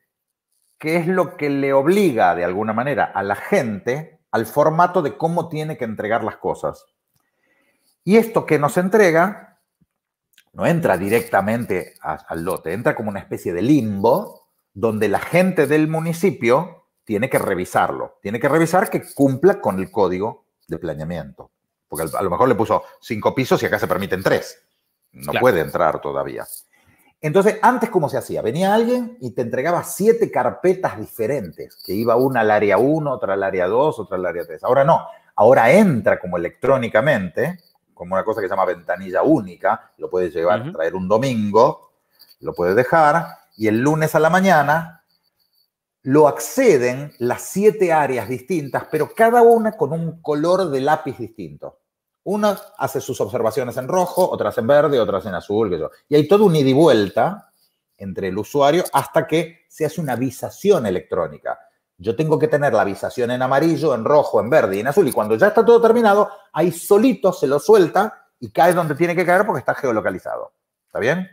que es lo que le obliga de alguna manera a la gente al formato de cómo tiene que entregar las cosas. Y esto que nos entrega no entra directamente al lote, entra como una especie de limbo donde la gente del municipio tiene que revisarlo, tiene que revisar que cumpla con el código de planeamiento. Porque a lo mejor le puso cinco pisos y acá se permiten tres. No puede entrar todavía. Entonces, antes, ¿cómo se hacía? Venía alguien y te entregaba siete carpetas diferentes, que iba una al área 1, otra al área 2, otra al área 3. Ahora no, ahora entra como electrónicamente, como una cosa que se llama ventanilla única, lo puedes llevar, traer un domingo, lo puedes dejar, y el lunes a la mañana lo acceden las siete áreas distintas, pero cada una con un color de lápiz distinto. Una hace sus observaciones en rojo, otras en verde, otras en azul. Que yo. Y hay todo un ida y vuelta entre el usuario hasta que se hace una visación electrónica. Yo tengo que tener la visación en amarillo, en rojo, en verde y en azul. Y cuando ya está todo terminado, ahí solito se lo suelta y cae donde tiene que caer porque está geolocalizado. ¿Está bien?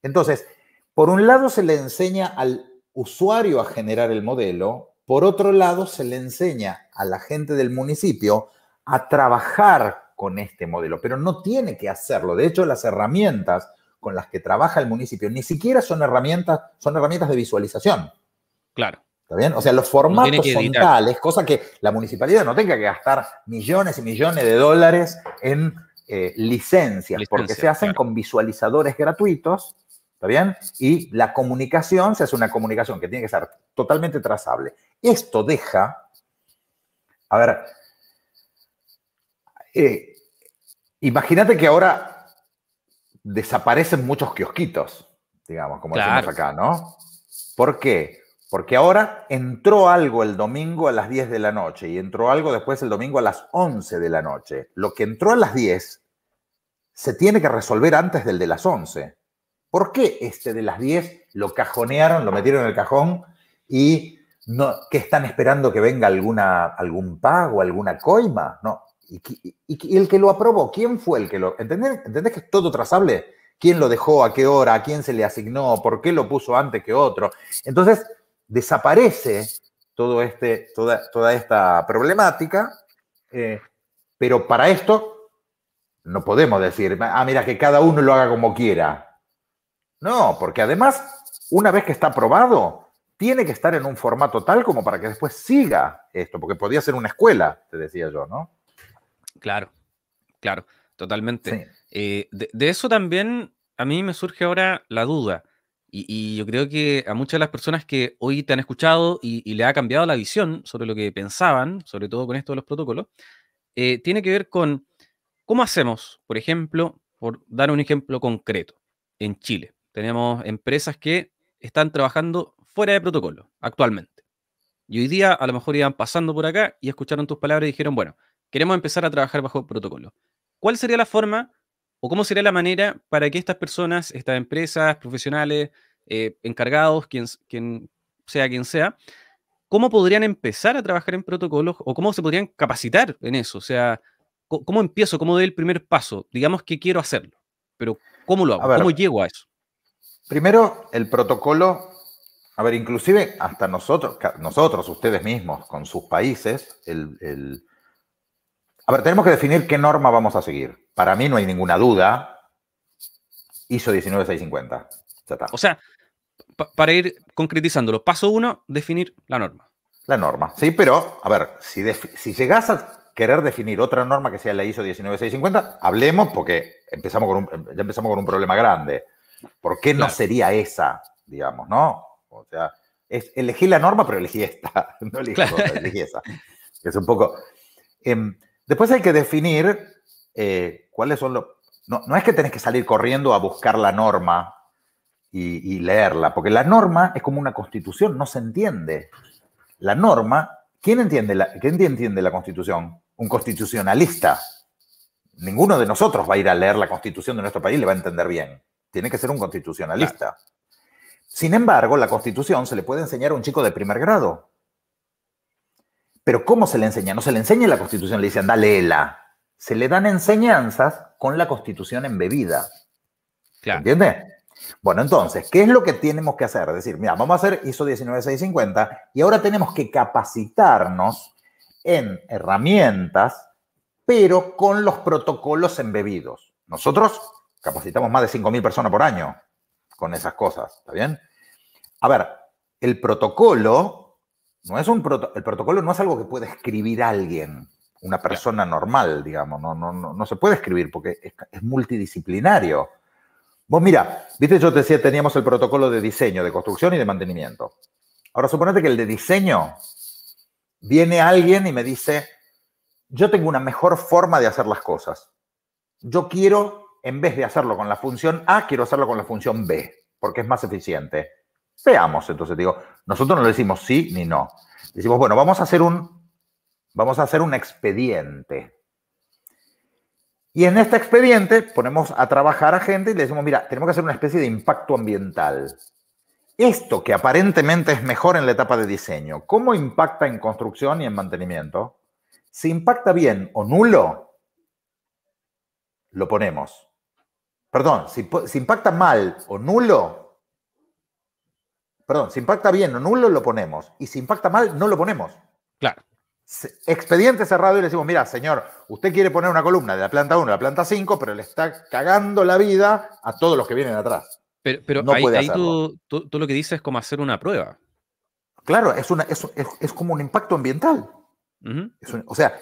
Entonces, por un lado se le enseña al usuario a generar el modelo, por otro lado se le enseña a la gente del municipio a trabajar con este modelo, pero no tiene que hacerlo. De hecho, las herramientas con las que trabaja el municipio ni siquiera son herramientas, son herramientas de visualización. Claro. ¿Está bien? O sea, los formatos son tales, cosa que la municipalidad no tenga que gastar millones y millones de dólares en eh, licencias, porque se hacen con visualizadores gratuitos, ¿está bien? Y la comunicación se hace una comunicación que tiene que ser totalmente trazable. Esto deja, a ver, eh, imagínate que ahora desaparecen muchos kiosquitos, digamos, como decimos acá, ¿no? ¿Por qué? Porque ahora entró algo el domingo a las 10 de la noche y entró algo después el domingo a las 11 de la noche. Lo que entró a las 10 se tiene que resolver antes del de las 11. ¿Por qué este de las 10 lo cajonearon, lo metieron en el cajón y no, que están esperando que venga alguna, algún pago, alguna coima? No, ¿Y, el que lo aprobó? ¿Quién fue el que lo...? ¿Entendés, que es todo trazable? ¿Quién lo dejó? ¿A qué hora? ¿A quién se le asignó? ¿Por qué lo puso antes que otro? Entonces, desaparece todo este, toda, esta problemática, eh, pero para esto no podemos decir, ah, mira, que cada uno lo haga como quiera. No, porque además, una vez que está aprobado, tiene que estar en un formato tal como para que después siga esto, porque podía ser una escuela, te decía yo, ¿no? Claro, claro, totalmente. Eh, de, eso también a mí me surge ahora la duda. Y, yo creo que a muchas de las personas que hoy te han escuchado y, le ha cambiado la visión sobre lo que pensaban, sobre todo con esto de los protocolos, eh, tiene que ver con cómo hacemos, por ejemplo, por dar un ejemplo concreto, en Chile. Tenemos empresas que están trabajando fuera de protocolo actualmente. Y hoy día a lo mejor iban pasando por acá y escucharon tus palabras y dijeron, bueno, queremos empezar a trabajar bajo protocolo. ¿Cuál sería la forma o cómo sería la manera para que estas personas, estas empresas, profesionales, eh, encargados, quien, quien sea quien sea, cómo podrían empezar a trabajar en protocolos o cómo se podrían capacitar en eso? O sea, ¿cómo empiezo? ¿Cómo doy el primer paso? Digamos que quiero hacerlo, pero ¿cómo lo hago? ¿Cómo llego a eso? Primero, el protocolo, a ver, inclusive hasta nosotros, nosotros, ustedes mismos, con sus países, el, el a ver, tenemos que definir qué norma vamos a seguir. Para mí no hay ninguna duda. ISO 19650. O sea, para ir concretizándolo, paso uno, definir la norma. La norma, sí, pero, a ver, si, si llegas a querer definir otra norma que sea la ISO 19650, hablemos porque empezamos con em, ya empezamos con un problema grande. ¿Por qué no sería esa, digamos, no? O sea, elegí la norma, pero elegí esta. No elegí, elegí esa. Es un poco. Em, Después hay que definir eh, cuáles son los... No, es que tenés que salir corriendo a buscar la norma y, leerla, porque la norma es como una constitución, no se entiende. La norma, ¿quién entiende la, entiende la constitución? Un constitucionalista. Ninguno de nosotros va a ir a leer la constitución de nuestro país y le va a entender bien. Tiene que ser un constitucionalista. Sin embargo, la constitución se le puede enseñar a un chico de primer grado. Pero ¿cómo se le enseña? No se le enseña la Constitución, le dicen, léela. Se le dan enseñanzas con la Constitución embebida. Claro. ¿Entiendes? Bueno, entonces, ¿qué es lo que tenemos que hacer? Es decir, mira, vamos a hacer ISO 19650 y ahora tenemos que capacitarnos en herramientas, pero con los protocolos embebidos. Nosotros capacitamos más de 5.000 personas por año con esas cosas, ¿está bien? A ver, el protocolo no es un el protocolo no es algo que pueda escribir alguien, una persona normal, digamos, no, no, no, se puede escribir porque es, multidisciplinario. Vos mira, viste, yo te decía, teníamos el protocolo de diseño, de construcción y de mantenimiento. Ahora suponete que el de diseño viene alguien y me dice, yo tengo una mejor forma de hacer las cosas. Yo quiero, en vez de hacerlo con la función A, quiero hacerlo con la función B, porque es más eficiente. Veamos, entonces digo, nosotros no le decimos sí ni no. Decimos, bueno, vamos a hacer un, vamos a hacer un expediente. Y en este expediente ponemos a trabajar a gente y le decimos, mira, tenemos que hacer una especie de impacto ambiental. Esto que aparentemente es mejor en la etapa de diseño, ¿cómo impacta en construcción y en mantenimiento? Si impacta bien o nulo, lo ponemos. Perdón, si impacta mal o nulo, Perdón, si impacta bien o nulo, lo ponemos. Y si impacta mal, no lo ponemos. Claro. Expediente cerrado y le decimos, mira, señor, usted quiere poner una columna de la planta 1 a la planta 5, pero le está cagando la vida a todos los que vienen atrás. Pero, ahí, tú, lo que dices es como hacer una prueba. Claro, es, una, es, como un impacto ambiental. o sea,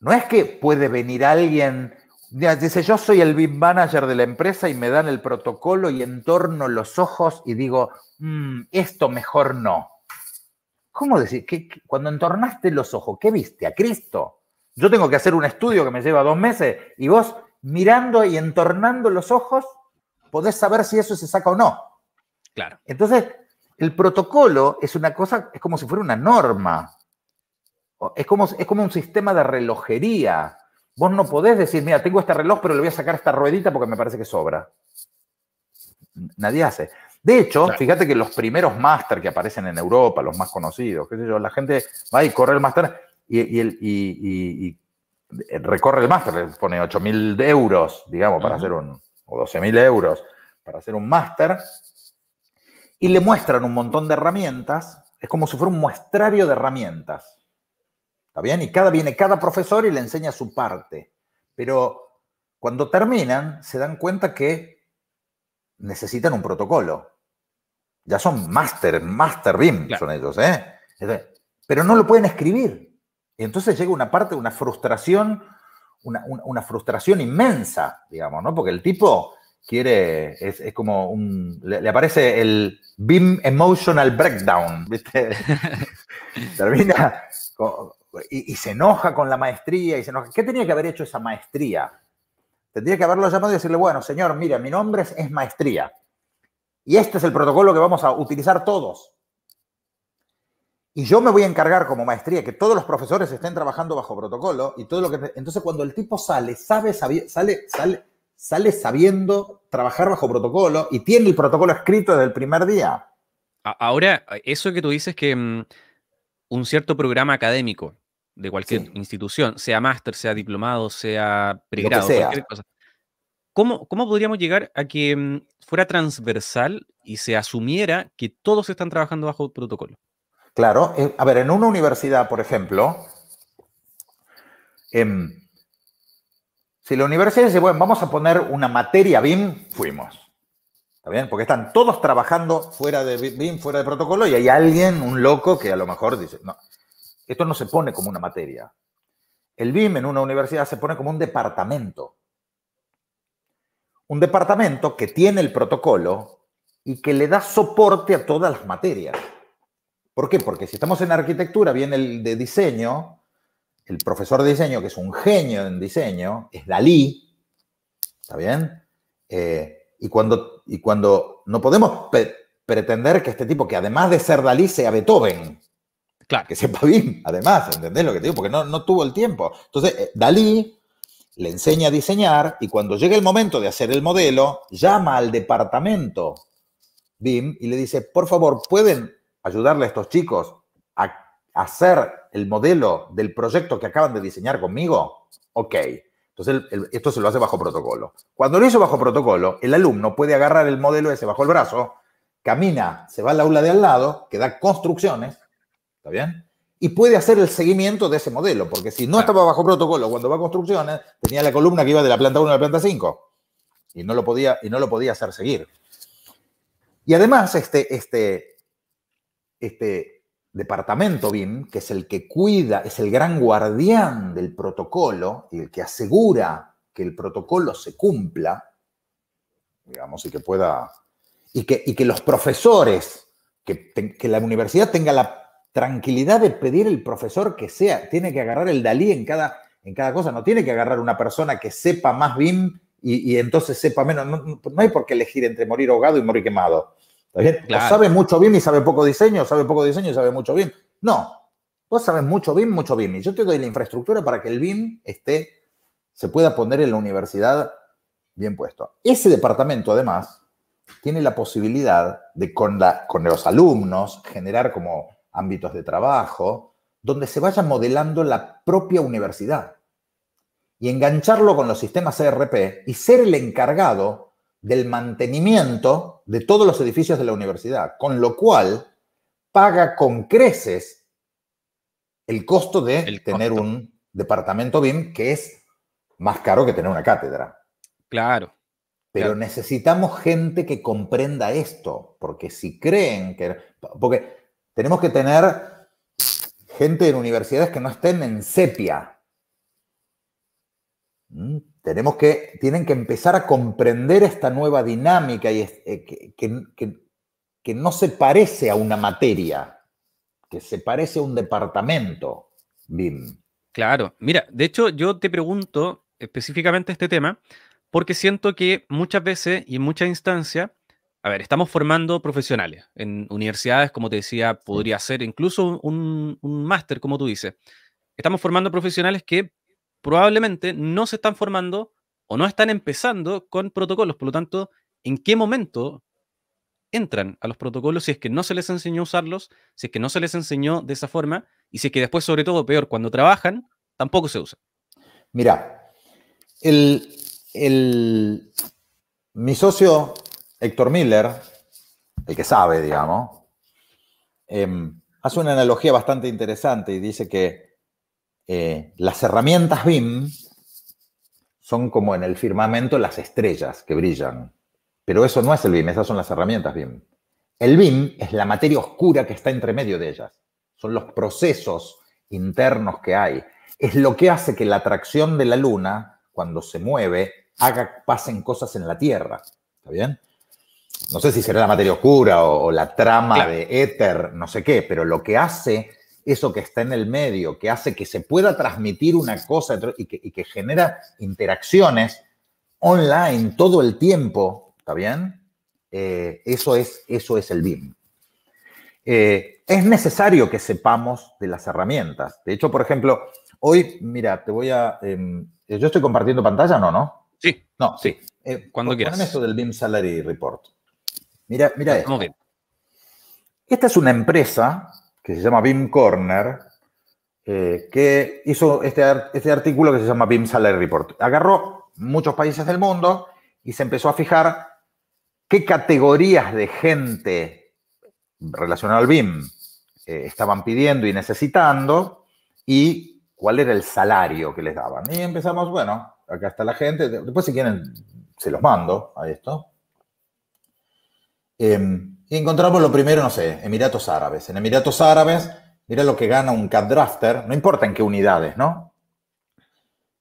no es que puede venir alguien Dice, yo soy el BIM manager de la empresa y me dan el protocolo y entorno los ojos y digo, mm, esto mejor no. ¿Cómo decir? cuando entornaste los ojos, ¿qué viste? A Cristo. Yo tengo que hacer un estudio que me lleva dos meses y vos mirando y entornando los ojos, podés saber si eso se saca o no. Claro. Entonces, el protocolo es una cosa, es como si fuera una norma. Es como, es como un sistema de relojería Vos no podés decir, mira, tengo este reloj, pero le voy a sacar esta ruedita porque me parece que sobra. Nadie hace. De hecho, fíjate que los primeros máster que aparecen en Europa, los más conocidos, qué sé yo, la gente va y corre el máster y, recorre el máster, le pone 8.000 euros, digamos, para hacer un, o 12.000 euros para hacer un máster, y le muestran un montón de herramientas, es como si fuera un muestrario de herramientas. ¿Está bien? Y cada, viene cada profesor y le enseña su parte. Pero cuando terminan, se dan cuenta que necesitan un protocolo. Ya son máster, master BIM son ellos, ¿eh? Pero no lo pueden escribir. Y entonces llega una parte, una frustración, una, frustración inmensa, digamos, ¿no? Porque el tipo quiere, es, como un, le, aparece el BIM Emotional Breakdown, ¿viste? Termina y, se enoja con la maestría y se enoja. ¿Qué tenía que haber hecho esa maestría? Tendría que haberlo llamado y decirle, bueno, señor, mira, mi nombre es, maestría. Y este es el protocolo que vamos a utilizar todos. Y yo me voy a encargar como maestría que todos los profesores estén trabajando bajo protocolo y todo lo que... Entonces cuando el tipo sale, sabe, sale, sale, sale sabiendo trabajar bajo protocolo y tiene el protocolo escrito desde el primer día. Ahora, eso que tú dices que mm, un cierto programa académico de cualquier institución, sea máster, sea diplomado, sea pregrado, cualquier cosa. ¿Cómo, podríamos llegar a que mm, fuera transversal y se asumiera que todos están trabajando bajo protocolo? Claro, a ver, en una universidad, por ejemplo, em, si la universidad dice, bueno, vamos a poner una materia BIM, fuimos. ¿Está bien? Porque están todos trabajando fuera de BIM, fuera de protocolo, y hay alguien, un loco, que a lo mejor dice, no, esto no se pone como una materia. El BIM en una universidad se pone como un departamento. Un departamento que tiene el protocolo y que le da soporte a todas las materias. ¿Por qué? Porque si estamos en arquitectura, viene el de diseño, el profesor de diseño, que es un genio en diseño, es Dalí, ¿está bien? Eh, y, cuando, y cuando no podemos pretender que este tipo, que además de ser Dalí, sea Beethoven, Claro. Que sepa BIM, además, ¿entendés lo que te digo? Porque no, tuvo el tiempo. Entonces, eh, Dalí le enseña a diseñar y cuando llega el momento de hacer el modelo, llama al departamento BIM y le dice, por favor, ¿pueden ayudarle a estos chicos a hacer el modelo del proyecto que acaban de diseñar conmigo? Ok. Entonces, esto se lo hace bajo protocolo. Cuando lo hizo bajo protocolo, el alumno puede agarrar el modelo ese bajo el brazo, camina, se va al aula de al lado, que da construcciones, y puede hacer el seguimiento de ese modelo, porque si no estaba bajo protocolo cuando va a construcciones, tenía la columna que iba de la planta 1 a la planta 5 y no lo podía, y no lo podía hacer seguir. Y además, este, este, este departamento BIM, que es el que cuida, es el gran guardián del protocolo y el que asegura que el protocolo se cumpla, digamos, y que pueda, y que, que los profesores, que, que la universidad tenga la tranquilidad de pedir el profesor que sea. Tiene que agarrar el Dalí en cada, en cada cosa. No tiene que agarrar una persona que sepa más BIM y, entonces sepa menos. No, hay por qué elegir entre morir ahogado y morir quemado. sabe mucho BIM y sabe poco diseño, sabe poco diseño y sabe mucho BIM. No. Vos sabes mucho BIM, mucho BIM. Y yo te doy la infraestructura para que el BIM esté, se pueda poner en la universidad bien puesto. Ese departamento, además, tiene la posibilidad de con, con los alumnos generar como ámbitos de trabajo, donde se vaya modelando la propia universidad y engancharlo con los sistemas ERP y ser el encargado del mantenimiento de todos los edificios de la universidad, con lo cual paga con creces el costo de tener un departamento BIM que es más caro que tener una cátedra. Claro. Pero necesitamos gente que comprenda esto, porque si creen que... Porque tenemos que tener gente en universidades que no estén en sepia. Mm, tenemos que, tienen que empezar a comprender esta nueva dinámica y eh, que, no se parece a una materia, que se parece a un departamento, Claro, mira, de hecho yo te pregunto específicamente este tema, porque siento que muchas veces y en muchas instancias a ver, estamos formando profesionales en universidades, como te decía, podría ser incluso un, máster, como tú dices. Estamos formando profesionales que probablemente no se están formando o no están empezando con protocolos. Por lo tanto, ¿en qué momento entran a los protocolos si es que no se les enseñó a usarlos, si es que no se les enseñó de esa forma y si es que después, sobre todo, peor, cuando trabajan, tampoco se usan? Mira, el, mi socio Héctor Miller, el que sabe, digamos, em, hace una analogía bastante interesante y dice que eh, las herramientas BIM son como en el firmamento las estrellas que brillan. Pero eso no es el BIM, esas son las herramientas BIM. El BIM es la materia oscura que está entre medio de ellas. Son los procesos internos que hay. Es lo que hace que la atracción de la luna, cuando se mueve, haga pasen cosas en la Tierra. ¿Está bien? no sé si será la materia oscura o, la trama de éter, no sé qué, pero lo que hace eso que está en el medio, que hace que se pueda transmitir una cosa y que, genera interacciones online todo el tiempo, ¿está bien? Eh, eso, es, eso es el BIM. Eh, es necesario que sepamos de las herramientas. De hecho, por ejemplo, hoy, mira, te voy a... Em, ¿Yo estoy compartiendo pantalla no, no? Sí. No, sí. Cuando eh, quieras. eso del BIM Salary Report. Mira, esto. Esta es una empresa que se llama BIM Corner, eh, que hizo este, este artículo que se llama BIM Salary Report. Agarró muchos países del mundo y se empezó a fijar qué categorías de gente relacionada al BIM eh, estaban pidiendo y necesitando y cuál era el salario que les daban. Y empezamos, bueno, acá está la gente, después si quieren se los mando a esto. Em, y encontramos lo primero, no sé, Emiratos Árabes. En Emiratos Árabes, mira lo que gana un CAD drafter, no importa en qué unidades, ¿no?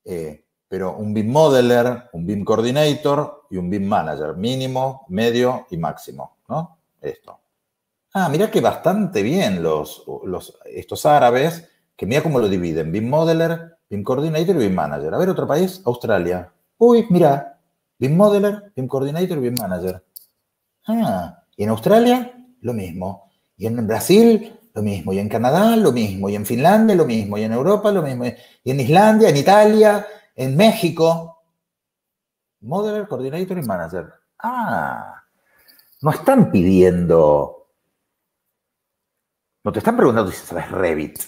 Eh, pero un BIM modeler, un BIM coordinator y un BIM manager, mínimo, medio y máximo, ¿no? Esto. Ah, mira que bastante bien los, estos árabes, que mira cómo lo dividen, BIM modeler, BIM coordinator y BIM manager. A ver, otro país, Australia. Uy, mira, BIM modeler, BIM coordinator y BIM manager. Ah, y en Australia, lo mismo. Y en Brasil, lo mismo. Y en Canadá, lo mismo. Y en Finlandia, lo mismo. Y en Europa, lo mismo. Y en Islandia, en Italia, en México. Modeler, coordinator y manager. Ah, no están pidiendo. No te están preguntando si sabes Revit.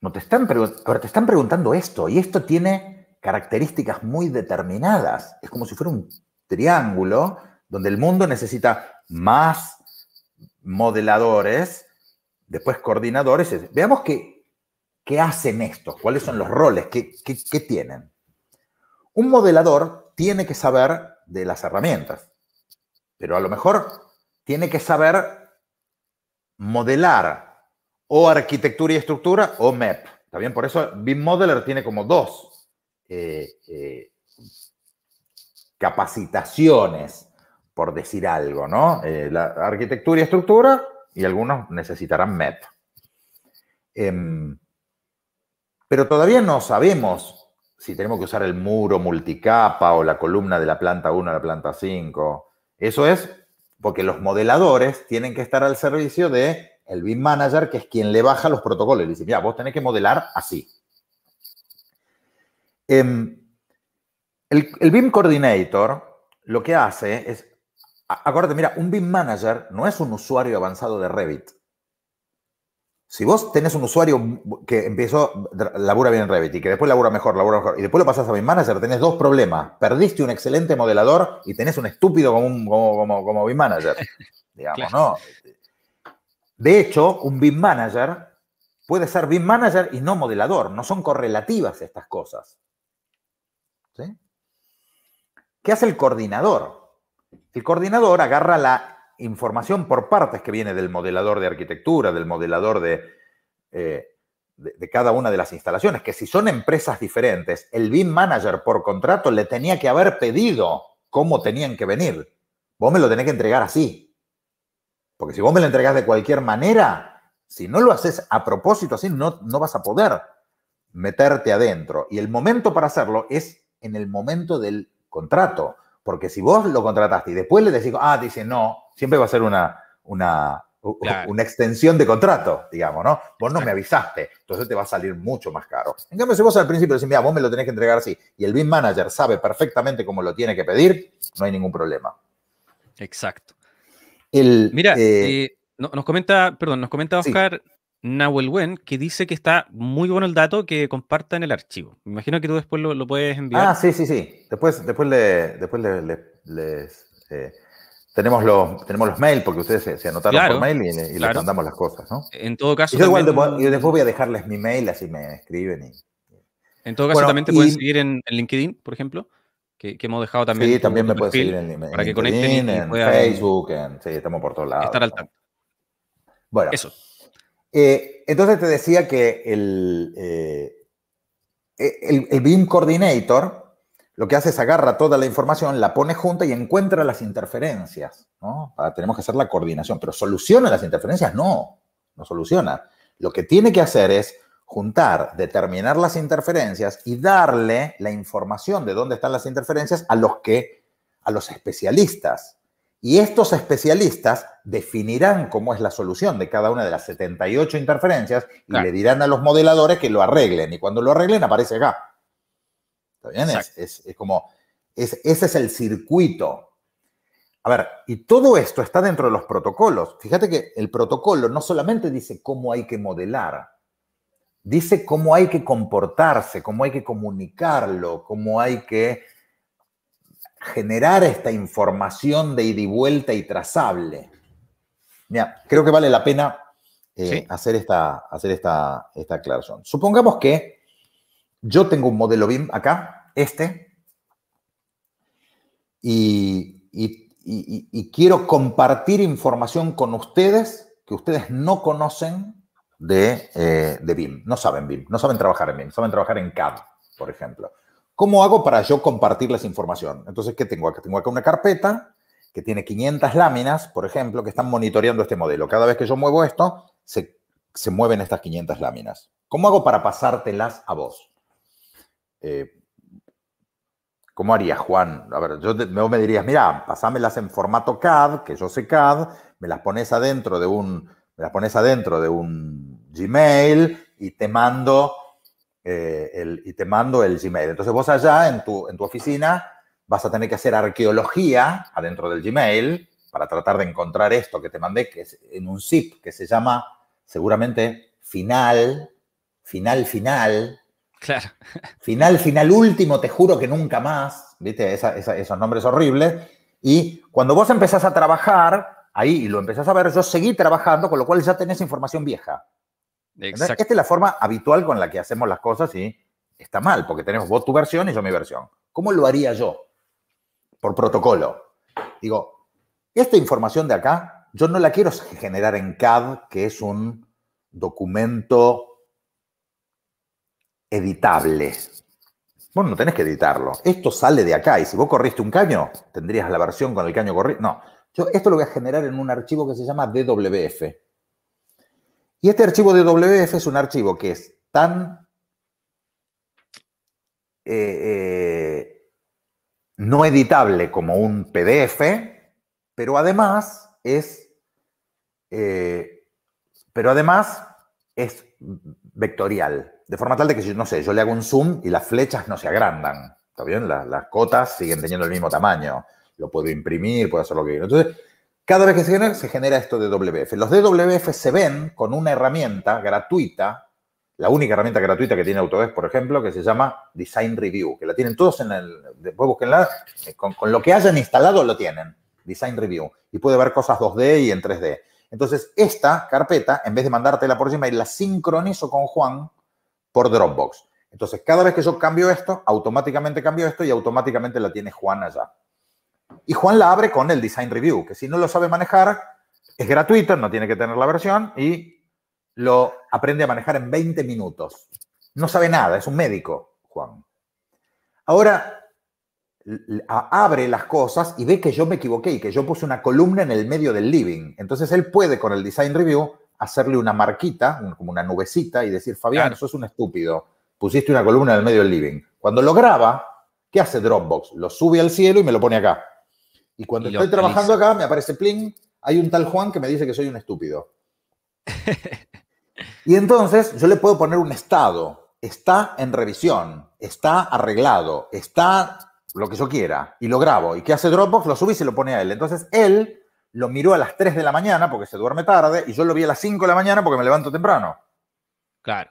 No te están Ahora te están preguntando esto. Y esto tiene características muy determinadas. Es como si fuera un triángulo donde el mundo necesita más modeladores, después coordinadores. Veamos qué, qué hacen estos, cuáles son los roles, qué, tienen. Un modelador tiene que saber de las herramientas, pero a lo mejor tiene que saber modelar o arquitectura y estructura o MEP. Está por eso BIM Modeler tiene como dos eh, eh, capacitaciones, por decir algo, ¿no? Eh, la arquitectura y estructura, y algunos necesitarán MEP. Em, pero todavía no sabemos si tenemos que usar el muro multicapa o la columna de la planta 1 a la planta 5. Eso es porque los modeladores tienen que estar al servicio de el BIM manager, que es quien le baja los protocolos. Le dice, mira, vos tenés que modelar así. Em, el, BIM Coordinator lo que hace es, acuérdate, mira, un BIM Manager no es un usuario avanzado de Revit. Si vos tenés un usuario que empezó, labura bien en Revit y que después labura mejor, labura mejor, y después lo pasás a BIM Manager, tenés dos problemas. Perdiste un excelente modelador y tenés un estúpido como, como, BIM Manager. Digamos, ¿no? De hecho, un BIM Manager puede ser BIM Manager y no modelador. No son correlativas estas cosas. ¿Sí? ¿Qué hace el coordinador? El coordinador agarra la información por partes que viene del modelador de arquitectura, del modelador eh, de, de, cada una de las instalaciones, que si son empresas diferentes, el BIM manager por contrato le tenía que haber pedido cómo tenían que venir. Vos me lo tenés que entregar así. Porque si vos me lo entregás de cualquier manera, si no lo haces a propósito así, no, no vas a poder meterte adentro. Y el momento para hacerlo es en el momento del contrato. Porque si vos lo contrataste y después le decís, ah, dice no, siempre va a ser una, una, una extensión de contrato, digamos, ¿no? Vos no me avisaste, entonces te va a salir mucho más caro. En cambio, si vos al principio decís, mira, vos me lo tenés que entregar así, y el BIM manager sabe perfectamente cómo lo tiene que pedir, no hay ningún problema. Exacto. El, mira, eh, eh, nos comenta, perdón, nos comenta Oscar Nahuel Wen, que dice que está muy bueno el dato que comparta en el archivo. Me imagino que tú después lo, puedes enviar. Ah, sí, sí, sí. Después, después, después les, eh, tenemos, los, tenemos los mails, porque ustedes se, anotaron por mail y, les mandamos las cosas, ¿no? En todo caso. yo, igual después voy a dejarles mi mail, así me escriben. En todo caso, también te pueden seguir en, LinkedIn, por ejemplo. Que, hemos dejado también. Sí, también me puedes seguir en, en, para que LinkedIn, conecten en Facebook, en, sí, estamos por todos lados. Estar al tanto. Bueno, eso. Eh, entonces te decía que el, eh, eh, el, BIM Coordinator lo que hace es agarra toda la información, la pone junta y encuentra las interferencias. Ah, tenemos que hacer la coordinación, pero soluciona las interferencias, no, no soluciona. Lo que tiene que hacer es juntar, determinar las interferencias y darle la información de dónde están las interferencias a los que, a los especialistas. Y estos especialistas definirán cómo es la solución de cada una de las 78 interferencias y le dirán a los modeladores que lo arreglen. Y cuando lo arreglen aparece acá. ¿Está bien? Es, es, como, es, ese es el circuito. A ver, y todo esto está dentro de los protocolos. Fíjate que el protocolo no solamente dice cómo hay que modelar, dice cómo hay que comportarse, cómo hay que comunicarlo, cómo hay que generar esta información de ida y vuelta y trazable. Mira, creo que vale la pena eh, hacer, esta, hacer esta, esta aclaración. Supongamos que yo tengo un modelo BIM acá, este, y, quiero compartir información con ustedes que ustedes no conocen de, eh, de BIM, no saben BIM, no saben trabajar en BIM, saben trabajar en CAD, por ejemplo. ¿Cómo hago para yo compartirles información? Entonces, ¿qué tengo acá? Tengo acá una carpeta que tiene 500 láminas, por ejemplo, que están monitoreando este modelo. Cada vez que yo muevo esto, se, se mueven estas 500 láminas. ¿Cómo hago para pasártelas a vos? Eh, ¿Cómo harías, Juan? A ver, yo me dirías, mira, pasámelas en formato CAD, que yo sé CAD, me las pones adentro de un, me las pones adentro de un Gmail y te mando eh, el, y te mando el Gmail. Entonces vos allá en tu, en tu oficina vas a tener que hacer arqueología adentro del Gmail para tratar de encontrar esto que te mandé, que es en un zip que se llama seguramente final, final, final. Claro. Final, final, último, te juro que nunca más. ¿Viste? esos nombres horribles. Y cuando vos empezás a trabajar ahí y lo empezás a ver, yo seguí trabajando, con lo cual ya tenés información vieja. Esta es la forma habitual con la que hacemos las cosas y está mal, porque tenemos vos tu versión y yo mi versión. ¿Cómo lo haría yo? Por protocolo. Digo, esta información de acá, yo no la quiero generar en CAD, que es un documento editable. Vos no tenés que editarlo. Esto sale de acá y si vos corriste un caño, tendrías la versión con el caño corrido. No, yo esto lo voy a generar en un archivo que se llama DWF. Y este archivo de WF es un archivo que es tan eh, eh, no editable como un PDF, pero además es, eh, pero además es vectorial, de forma tal de que yo no sé, yo le hago un zoom y las flechas no se agrandan, ¿está bien? Las, cotas siguen teniendo el mismo tamaño, lo puedo imprimir, puedo hacer lo que quiero. Entonces, cada vez que se genera, se genera esto de WF. Los DWF se ven con una herramienta gratuita, la única herramienta gratuita que tiene Autodesk, por ejemplo, que se llama Design Review, que la tienen todos en el, después búsquenla, eh, con, con lo que hayan instalado lo tienen, Design Review, y puede ver cosas 2D y en 3D. Entonces, esta carpeta, en vez de mandártela por Gmail, la sincronizo con Juan por Dropbox. Entonces, cada vez que yo cambio esto, automáticamente cambio esto y automáticamente la tiene Juan allá. Y Juan la abre con el Design Review, que si no lo sabe manejar, es gratuito, no tiene que tener la versión y lo aprende a manejar en 20 minutos. No sabe nada, es un médico, Juan. Ahora abre las cosas y ve que yo me equivoqué y que yo puse una columna en el medio del living. Entonces él puede con el design review hacerle una marquita, como una nubecita y decir, Fabián, eso sos un estúpido, pusiste una columna en el medio del living. Cuando lo graba, ¿qué hace Dropbox? Lo sube al cielo y me lo pone acá. Y cuando estoy trabajando acá, me aparece Pling, hay un tal Juan que me dice que soy un estúpido. y entonces yo le puedo poner un estado. Está en revisión, está arreglado, está lo que yo quiera. Y lo grabo. ¿Y qué hace Dropbox? Lo subí y se lo pone a él. Entonces él lo miró a las 3 de la mañana porque se duerme tarde y yo lo vi a las 5 de la mañana porque me levanto temprano. Claro.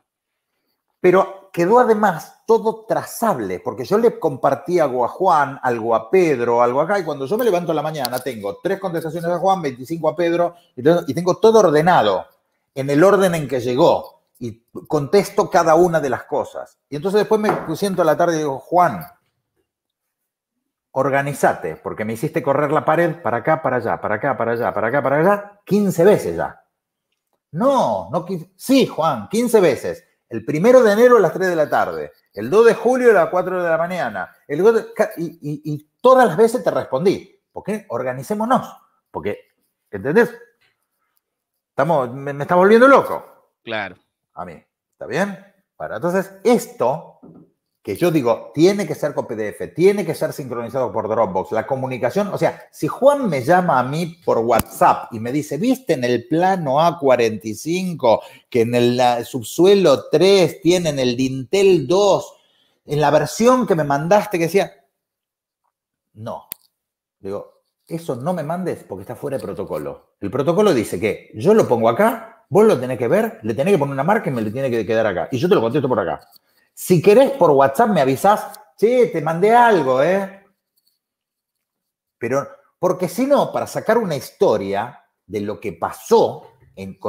Pero quedó además todo trazable, porque yo le compartí algo a Juan, algo a Pedro, algo acá, y cuando yo me levanto en la mañana tengo tres contestaciones a Juan, 25 a Pedro, y tengo todo ordenado, en el orden en que llegó, y contesto cada una de las cosas. Y entonces después me siento a la tarde y digo, Juan, organizate, porque me hiciste correr la pared para acá, para allá, para acá, para allá, para acá, para allá, 15 veces ya. No, no, sí, Juan, 15 veces. El primero de enero a las 3 de la tarde, el 2 de julio a las 4 de la mañana, el y, todas las veces te respondí, porque organicémonos, porque, ¿entendés? Estamos, me, me está volviendo loco. Claro. A mí, ¿está bien? Bueno, entonces esto que yo digo, tiene que ser con PDF, tiene que ser sincronizado por Dropbox, la comunicación, o sea, si Juan me llama a mí por WhatsApp y me dice, viste en el plano A45 que en el subsuelo 3 tienen el dintel 2, en la versión que me mandaste que decía, no, digo, eso no me mandes porque está fuera de protocolo. El protocolo dice que yo lo pongo acá, vos lo tenés que ver, le tenés que poner una marca y me lo tiene que quedar acá, y yo te lo contesto por acá. Si querés por WhatsApp me avisás, che, te mandé algo, ¿eh? Pero, porque si no, para sacar una historia de lo que pasó, en,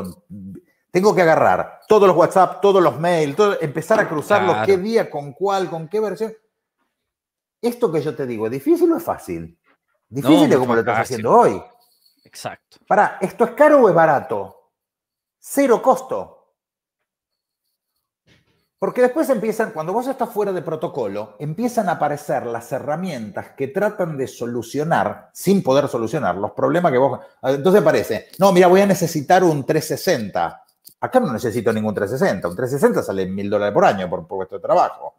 tengo que agarrar todos los WhatsApp, todos los mails, empezar a cruzarlos, los qué día, con cuál, con qué versión. Esto que yo te digo, ¿es difícil o es fácil? Difícil es como lo estás haciendo hoy. Exacto. Para, ¿esto es caro o es barato? Cero costo. Porque después empiezan, cuando vos estás fuera de protocolo, empiezan a aparecer las herramientas que tratan de solucionar, sin poder solucionar, los problemas que vos... Ah, entonces aparece, no, mira, voy a necesitar un 360. Acá no necesito ningún 360. Un 360 sale mil dólares por año por puesto de trabajo.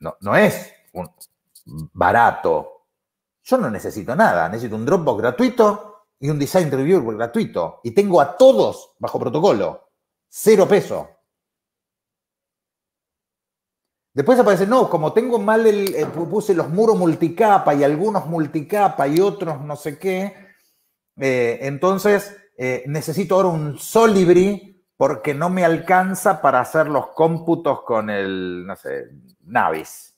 No, no es barato. Yo no necesito nada. Necesito un Dropbox gratuito y un Design Review gratuito. Y tengo a todos bajo protocolo. Cero peso. Después aparece, no, como tengo mal el, eh, puse los muros multicapa y algunos multicapa y otros no sé qué, eh, entonces eh, necesito ahora un Solibri porque no me alcanza para hacer los cómputos con el, no sé, Navis.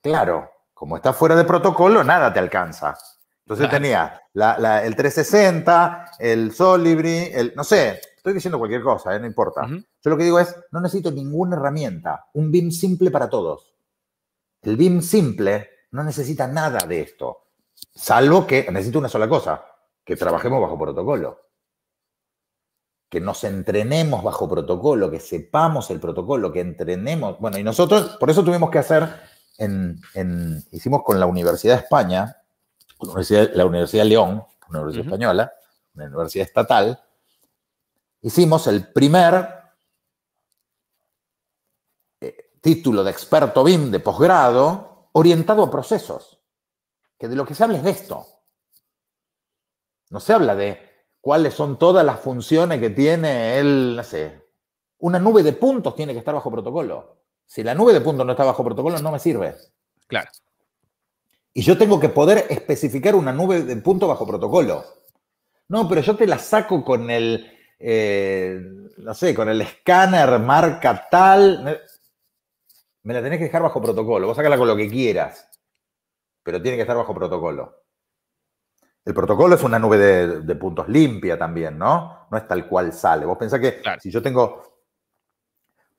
Claro, como está fuera de protocolo, nada te alcanza. Entonces tenía el 360, el Solibri, el, no sé, estoy diciendo cualquier cosa, eh, no importa. Yo lo que digo es, no necesito ninguna herramienta, un BIM simple para todos. El BIM simple no necesita nada de esto, salvo que necesito una sola cosa, que trabajemos bajo protocolo que nos entrenemos bajo protocolo, que sepamos el protocolo, que entrenemos. Bueno, y nosotros, por eso tuvimos que hacer, hicimos con la Universidad de España, la Universidad, de León, una universidad española, una universidad estatal, hicimos el primer eh, título de experto BIM de posgrado orientado a procesos. Que de lo que se habla es de esto. No se habla de cuáles son todas las funciones que tiene el, no sé, una nube de puntos tiene que estar bajo protocolo. Si la nube de puntos no está bajo protocolo, no me sirve. Claro. Y yo tengo que poder especificar una nube de punto bajo protocolo. No, pero yo te la saco con el, eh, no sé, con el escáner marca tal. Me la tenés que dejar bajo protocolo. Vos sacala con lo que quieras, pero tiene que estar bajo protocolo. El protocolo es una nube de, puntos limpia también, ¿no? No es tal cual sale. Vos pensás que si yo tengo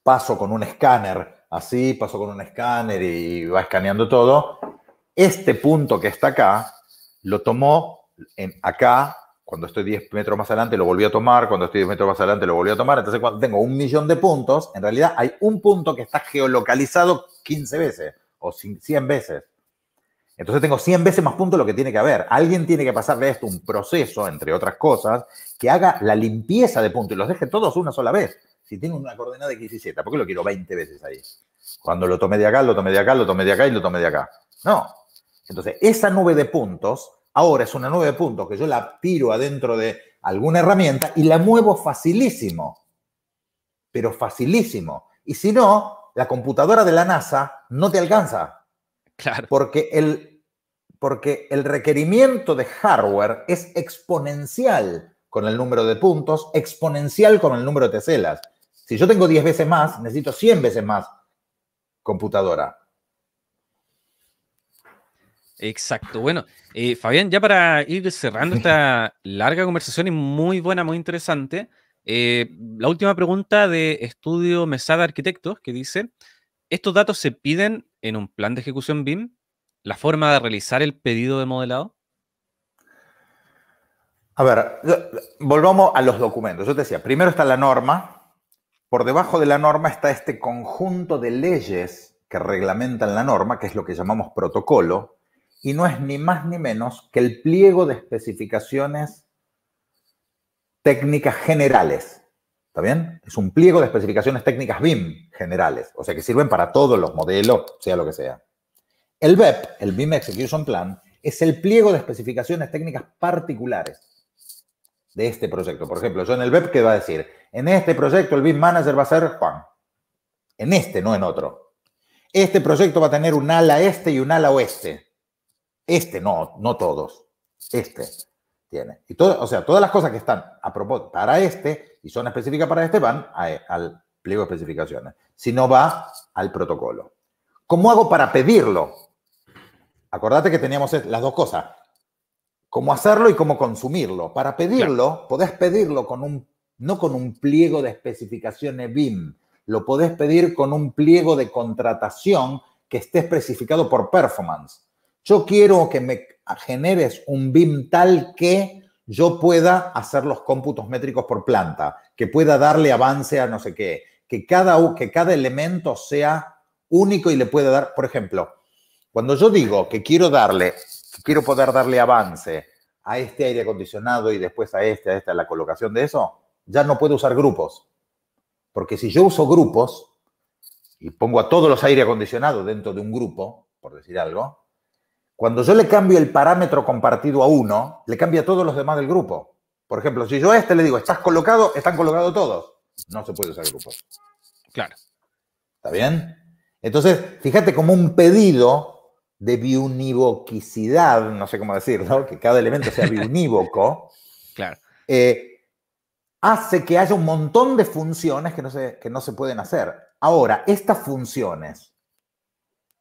paso con un escáner así, paso con un escáner y va escaneando todo, este punto que está acá, lo tomó en, acá, cuando estoy 10 metros más adelante, lo volví a tomar, cuando estoy 10 metros más adelante, lo volví a tomar. Entonces, cuando tengo un millón de puntos, en realidad hay un punto que está geolocalizado 15 veces o 100 veces. Entonces tengo 100 veces más puntos lo que tiene que haber. Alguien tiene que pasar de esto un proceso, entre otras cosas, que haga la limpieza de puntos y los deje todos una sola vez. Si tiene una coordenada de 17, ¿por qué lo quiero 20 veces ahí? Cuando lo tomé de acá, lo tomé de acá, lo tomé de acá y lo tomé de acá. No, entonces, esa nube de puntos ahora es una nube de puntos que yo la tiro adentro de alguna herramienta y la muevo facilísimo, pero facilísimo. Y si no, la computadora de la NASA no te alcanza. Claro. Porque el, porque el requerimiento de hardware es exponencial con el número de puntos, exponencial con el número de teselas. Si yo tengo 10 veces más, necesito 100 veces más computadora. Exacto. Bueno, eh, Fabián, ya para ir cerrando esta larga conversación y muy buena, muy interesante, eh, la última pregunta de Estudio Mesada Arquitectos que dice, ¿estos datos se piden en un plan de ejecución BIM? ¿La forma de realizar el pedido de modelado? A ver, volvamos a los documentos. Yo te decía, primero está la norma, por debajo de la norma está este conjunto de leyes que reglamentan la norma, que es lo que llamamos protocolo, y no es ni más ni menos que el pliego de especificaciones técnicas generales. ¿Está bien? Es un pliego de especificaciones técnicas BIM generales, o sea que sirven para todos los modelos, sea lo que sea. El BEP, el BIM Execution Plan, es el pliego de especificaciones técnicas particulares de este proyecto. Por ejemplo, yo en el BEP, que va a decir? En este proyecto el BIM Manager va a ser Juan. En este, no en otro. Este proyecto va a tener un ala este y un ala oeste. Este no, no todos. Este tiene. Y todo, o sea, todas las cosas que están a propósito para este y son específicas para este van al pliego de especificaciones. Si no va al protocolo. ¿Cómo hago para pedirlo? Acordate que teníamos las dos cosas. Cómo hacerlo y cómo consumirlo. Para pedirlo, podés pedirlo con un, no con un pliego de especificaciones BIM. Lo podés pedir con un pliego de contratación que esté especificado por performance. Yo quiero que me generes un BIM tal que yo pueda hacer los cómputos métricos por planta, que pueda darle avance a no sé qué, que cada, cada elemento sea único y le pueda dar, por ejemplo, cuando yo digo que quiero darle, quiero poder darle avance a este aire acondicionado y después a este, a esta, a la colocación de eso, ya no puedo usar grupos. Porque si yo uso grupos y pongo a todos los aire acondicionados dentro de un grupo, por decir algo, cuando yo le cambio el parámetro compartido a uno, le cambia a todos los demás del grupo. Por ejemplo, si yo a este le digo, estás colocado, están colocados todos. No se puede usar grupo. Claro. ¿Está bien? Entonces, fíjate como un pedido de biunivoquicidad, no sé cómo decirlo, que cada elemento sea biunívoco, claro. Eh, hace que haya un montón de funciones que no, se, que no se pueden hacer. Ahora, estas funciones,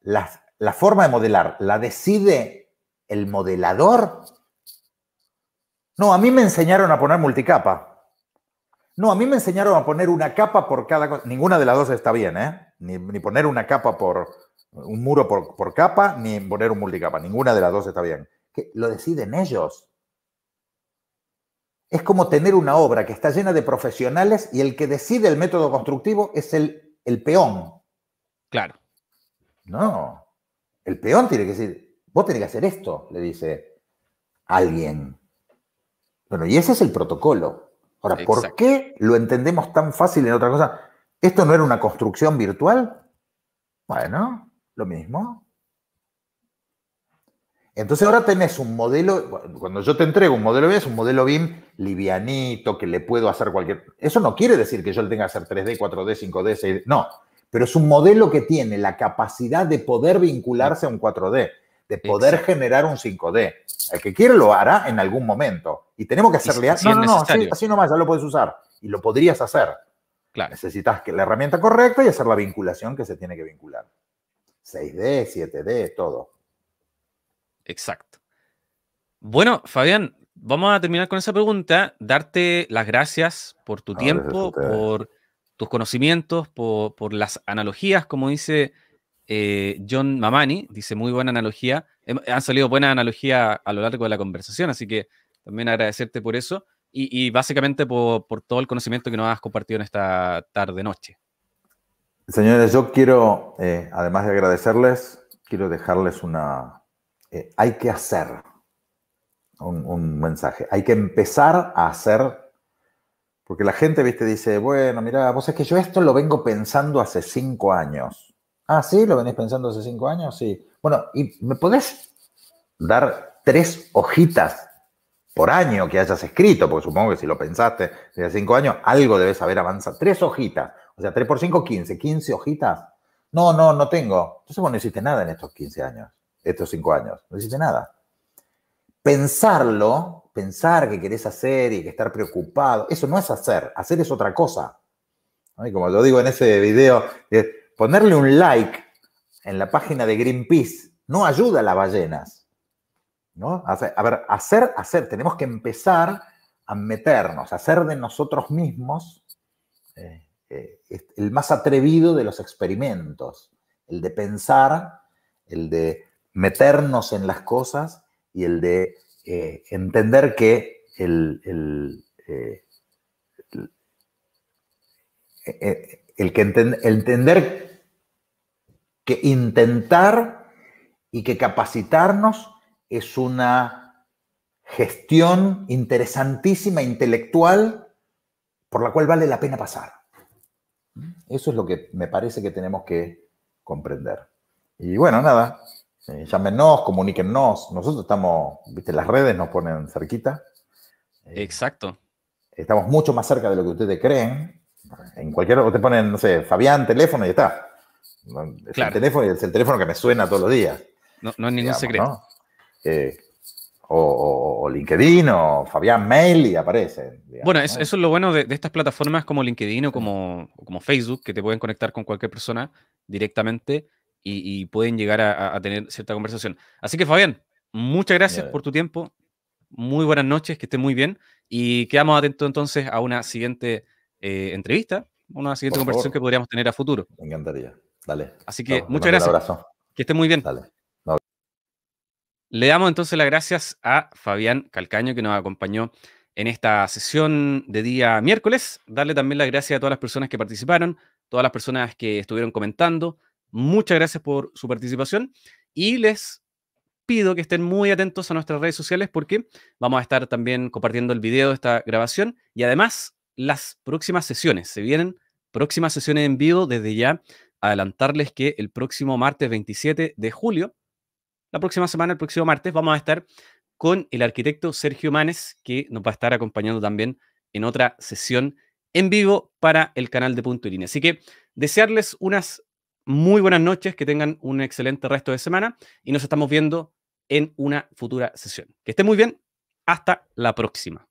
las la forma de modelar, ¿la decide el modelador? No, a mí me enseñaron a poner multicapa. No, a mí me enseñaron a poner una capa por cada cosa. Ninguna de las dos está bien, ¿eh? Ni, poner una capa por un muro por, capa, ni poner un multicapa. Ninguna de las dos está bien. lo deciden ellos. Es como tener una obra que está llena de profesionales y el que decide el método constructivo es el peón. Claro. No. El peón tiene que decir, vos tenés que hacer esto, le dice alguien. Bueno, y ese es el protocolo. Ahora, ¿por qué lo entendemos tan fácil en otra cosa? ¿Esto no era una construcción virtual? Bueno, lo mismo. Entonces ahora tenés un modelo, cuando yo te entrego un modelo BIM, es un modelo BIM livianito, que le puedo hacer cualquier... Eso no quiere decir que yo le tenga que hacer 3D, 4D, 5D, 6D, no pero es un modelo que tiene la capacidad de poder vincularse a un 4D, de poder generar un 5D. El que quiere lo hará en algún momento. Y tenemos que hacerle... así no, no, así, nomás, ya lo puedes usar. Y lo podrías hacer. Claro. Necesitas que la herramienta correcta y hacer la vinculación que se tiene que vincular. 6D, 7D, todo. Exacto. Bueno, Fabián, vamos a terminar con esa pregunta. Darte las gracias por tu tiempo, por tus conocimientos, por, las analogías, como dice eh, John Mamani, dice muy buena analogía. Han salido buenas analogías a lo largo de la conversación, así que también agradecerte por eso y, básicamente por, todo el conocimiento que nos has compartido en esta tarde-noche. Señores, yo quiero, eh, además de agradecerles, quiero dejarles una... Eh, hay que hacer un, un mensaje, hay que empezar a hacer porque la gente, viste, dice, bueno, mira, vos es que yo esto lo vengo pensando hace cinco años. Ah, sí, lo venís pensando hace cinco años, sí. Bueno, ¿y me podés dar tres hojitas por año que hayas escrito? Porque supongo que si lo pensaste hace cinco años, algo debes haber avanzado. Tres hojitas. O sea, tres por cinco, quince. Quince hojitas. No, no, no tengo. Entonces vos no hiciste nada en estos 15 años, estos cinco años. No hiciste nada. Pensarlo pensar que querés hacer y que estar preocupado. Eso no es hacer, hacer es otra cosa. Y como yo digo en ese video, ponerle un like en la página de Greenpeace no ayuda a las ballenas. ¿no? A ver, hacer, hacer, tenemos que empezar a meternos, a hacer de nosotros mismos eh, eh, el más atrevido de los experimentos, el de pensar, el de meternos en las cosas y el de eh, entender que el, eh, eh, que entender que intentar y que capacitarnos es una gestión interesantísima, intelectual, por la cual vale la pena pasar. ¿Mm? Eso es lo que me parece que tenemos que comprender. Y bueno, nada, eh, llámenos, comuníquennos. Nosotros estamos, viste, las redes nos ponen cerquita. Eh, Exacto. Estamos mucho más cerca de lo que ustedes creen. En cualquier, te ponen, no sé, Fabián, teléfono y ya está. Es el teléfono es el teléfono que me suena todos los días. No, es ningún secreto. Eh, o, LinkedIn o Fabián Mail y aparece. bueno, eso, es lo bueno de, estas plataformas como LinkedIn o como, como Facebook, que te pueden conectar con cualquier persona directamente y, pueden llegar a, tener cierta conversación. Así que Fabián, muchas gracias por tu tiempo, muy buenas noches, que esté muy bien y quedamos atentos entonces a una siguiente eh, entrevista, una siguiente conversación que podríamos tener a futuro. Me encantaría. Dale. Así que muchas gracias. Que esté muy bien. Le damos entonces las gracias a Fabián Calcaño que nos acompañó en esta sesión de día miércoles. Darle también las gracias a todas las personas que participaron, todas las personas que estuvieron comentando, Muchas gracias por su participación y les pido que estén muy atentos a nuestras redes sociales porque vamos a estar también compartiendo el video de esta grabación y además las próximas sesiones. Se vienen próximas sesiones en vivo desde ya. Adelantarles que el próximo martes 27 de julio, la próxima semana, el próximo martes, vamos a estar con el arquitecto Sergio Manes, que nos va a estar acompañando también en otra sesión en vivo para el canal de Punto y Línea. Así que desearles unas muy buenas noches, que tengan un excelente resto de semana y nos estamos viendo en una futura sesión. Que estén muy bien. Hasta la próxima.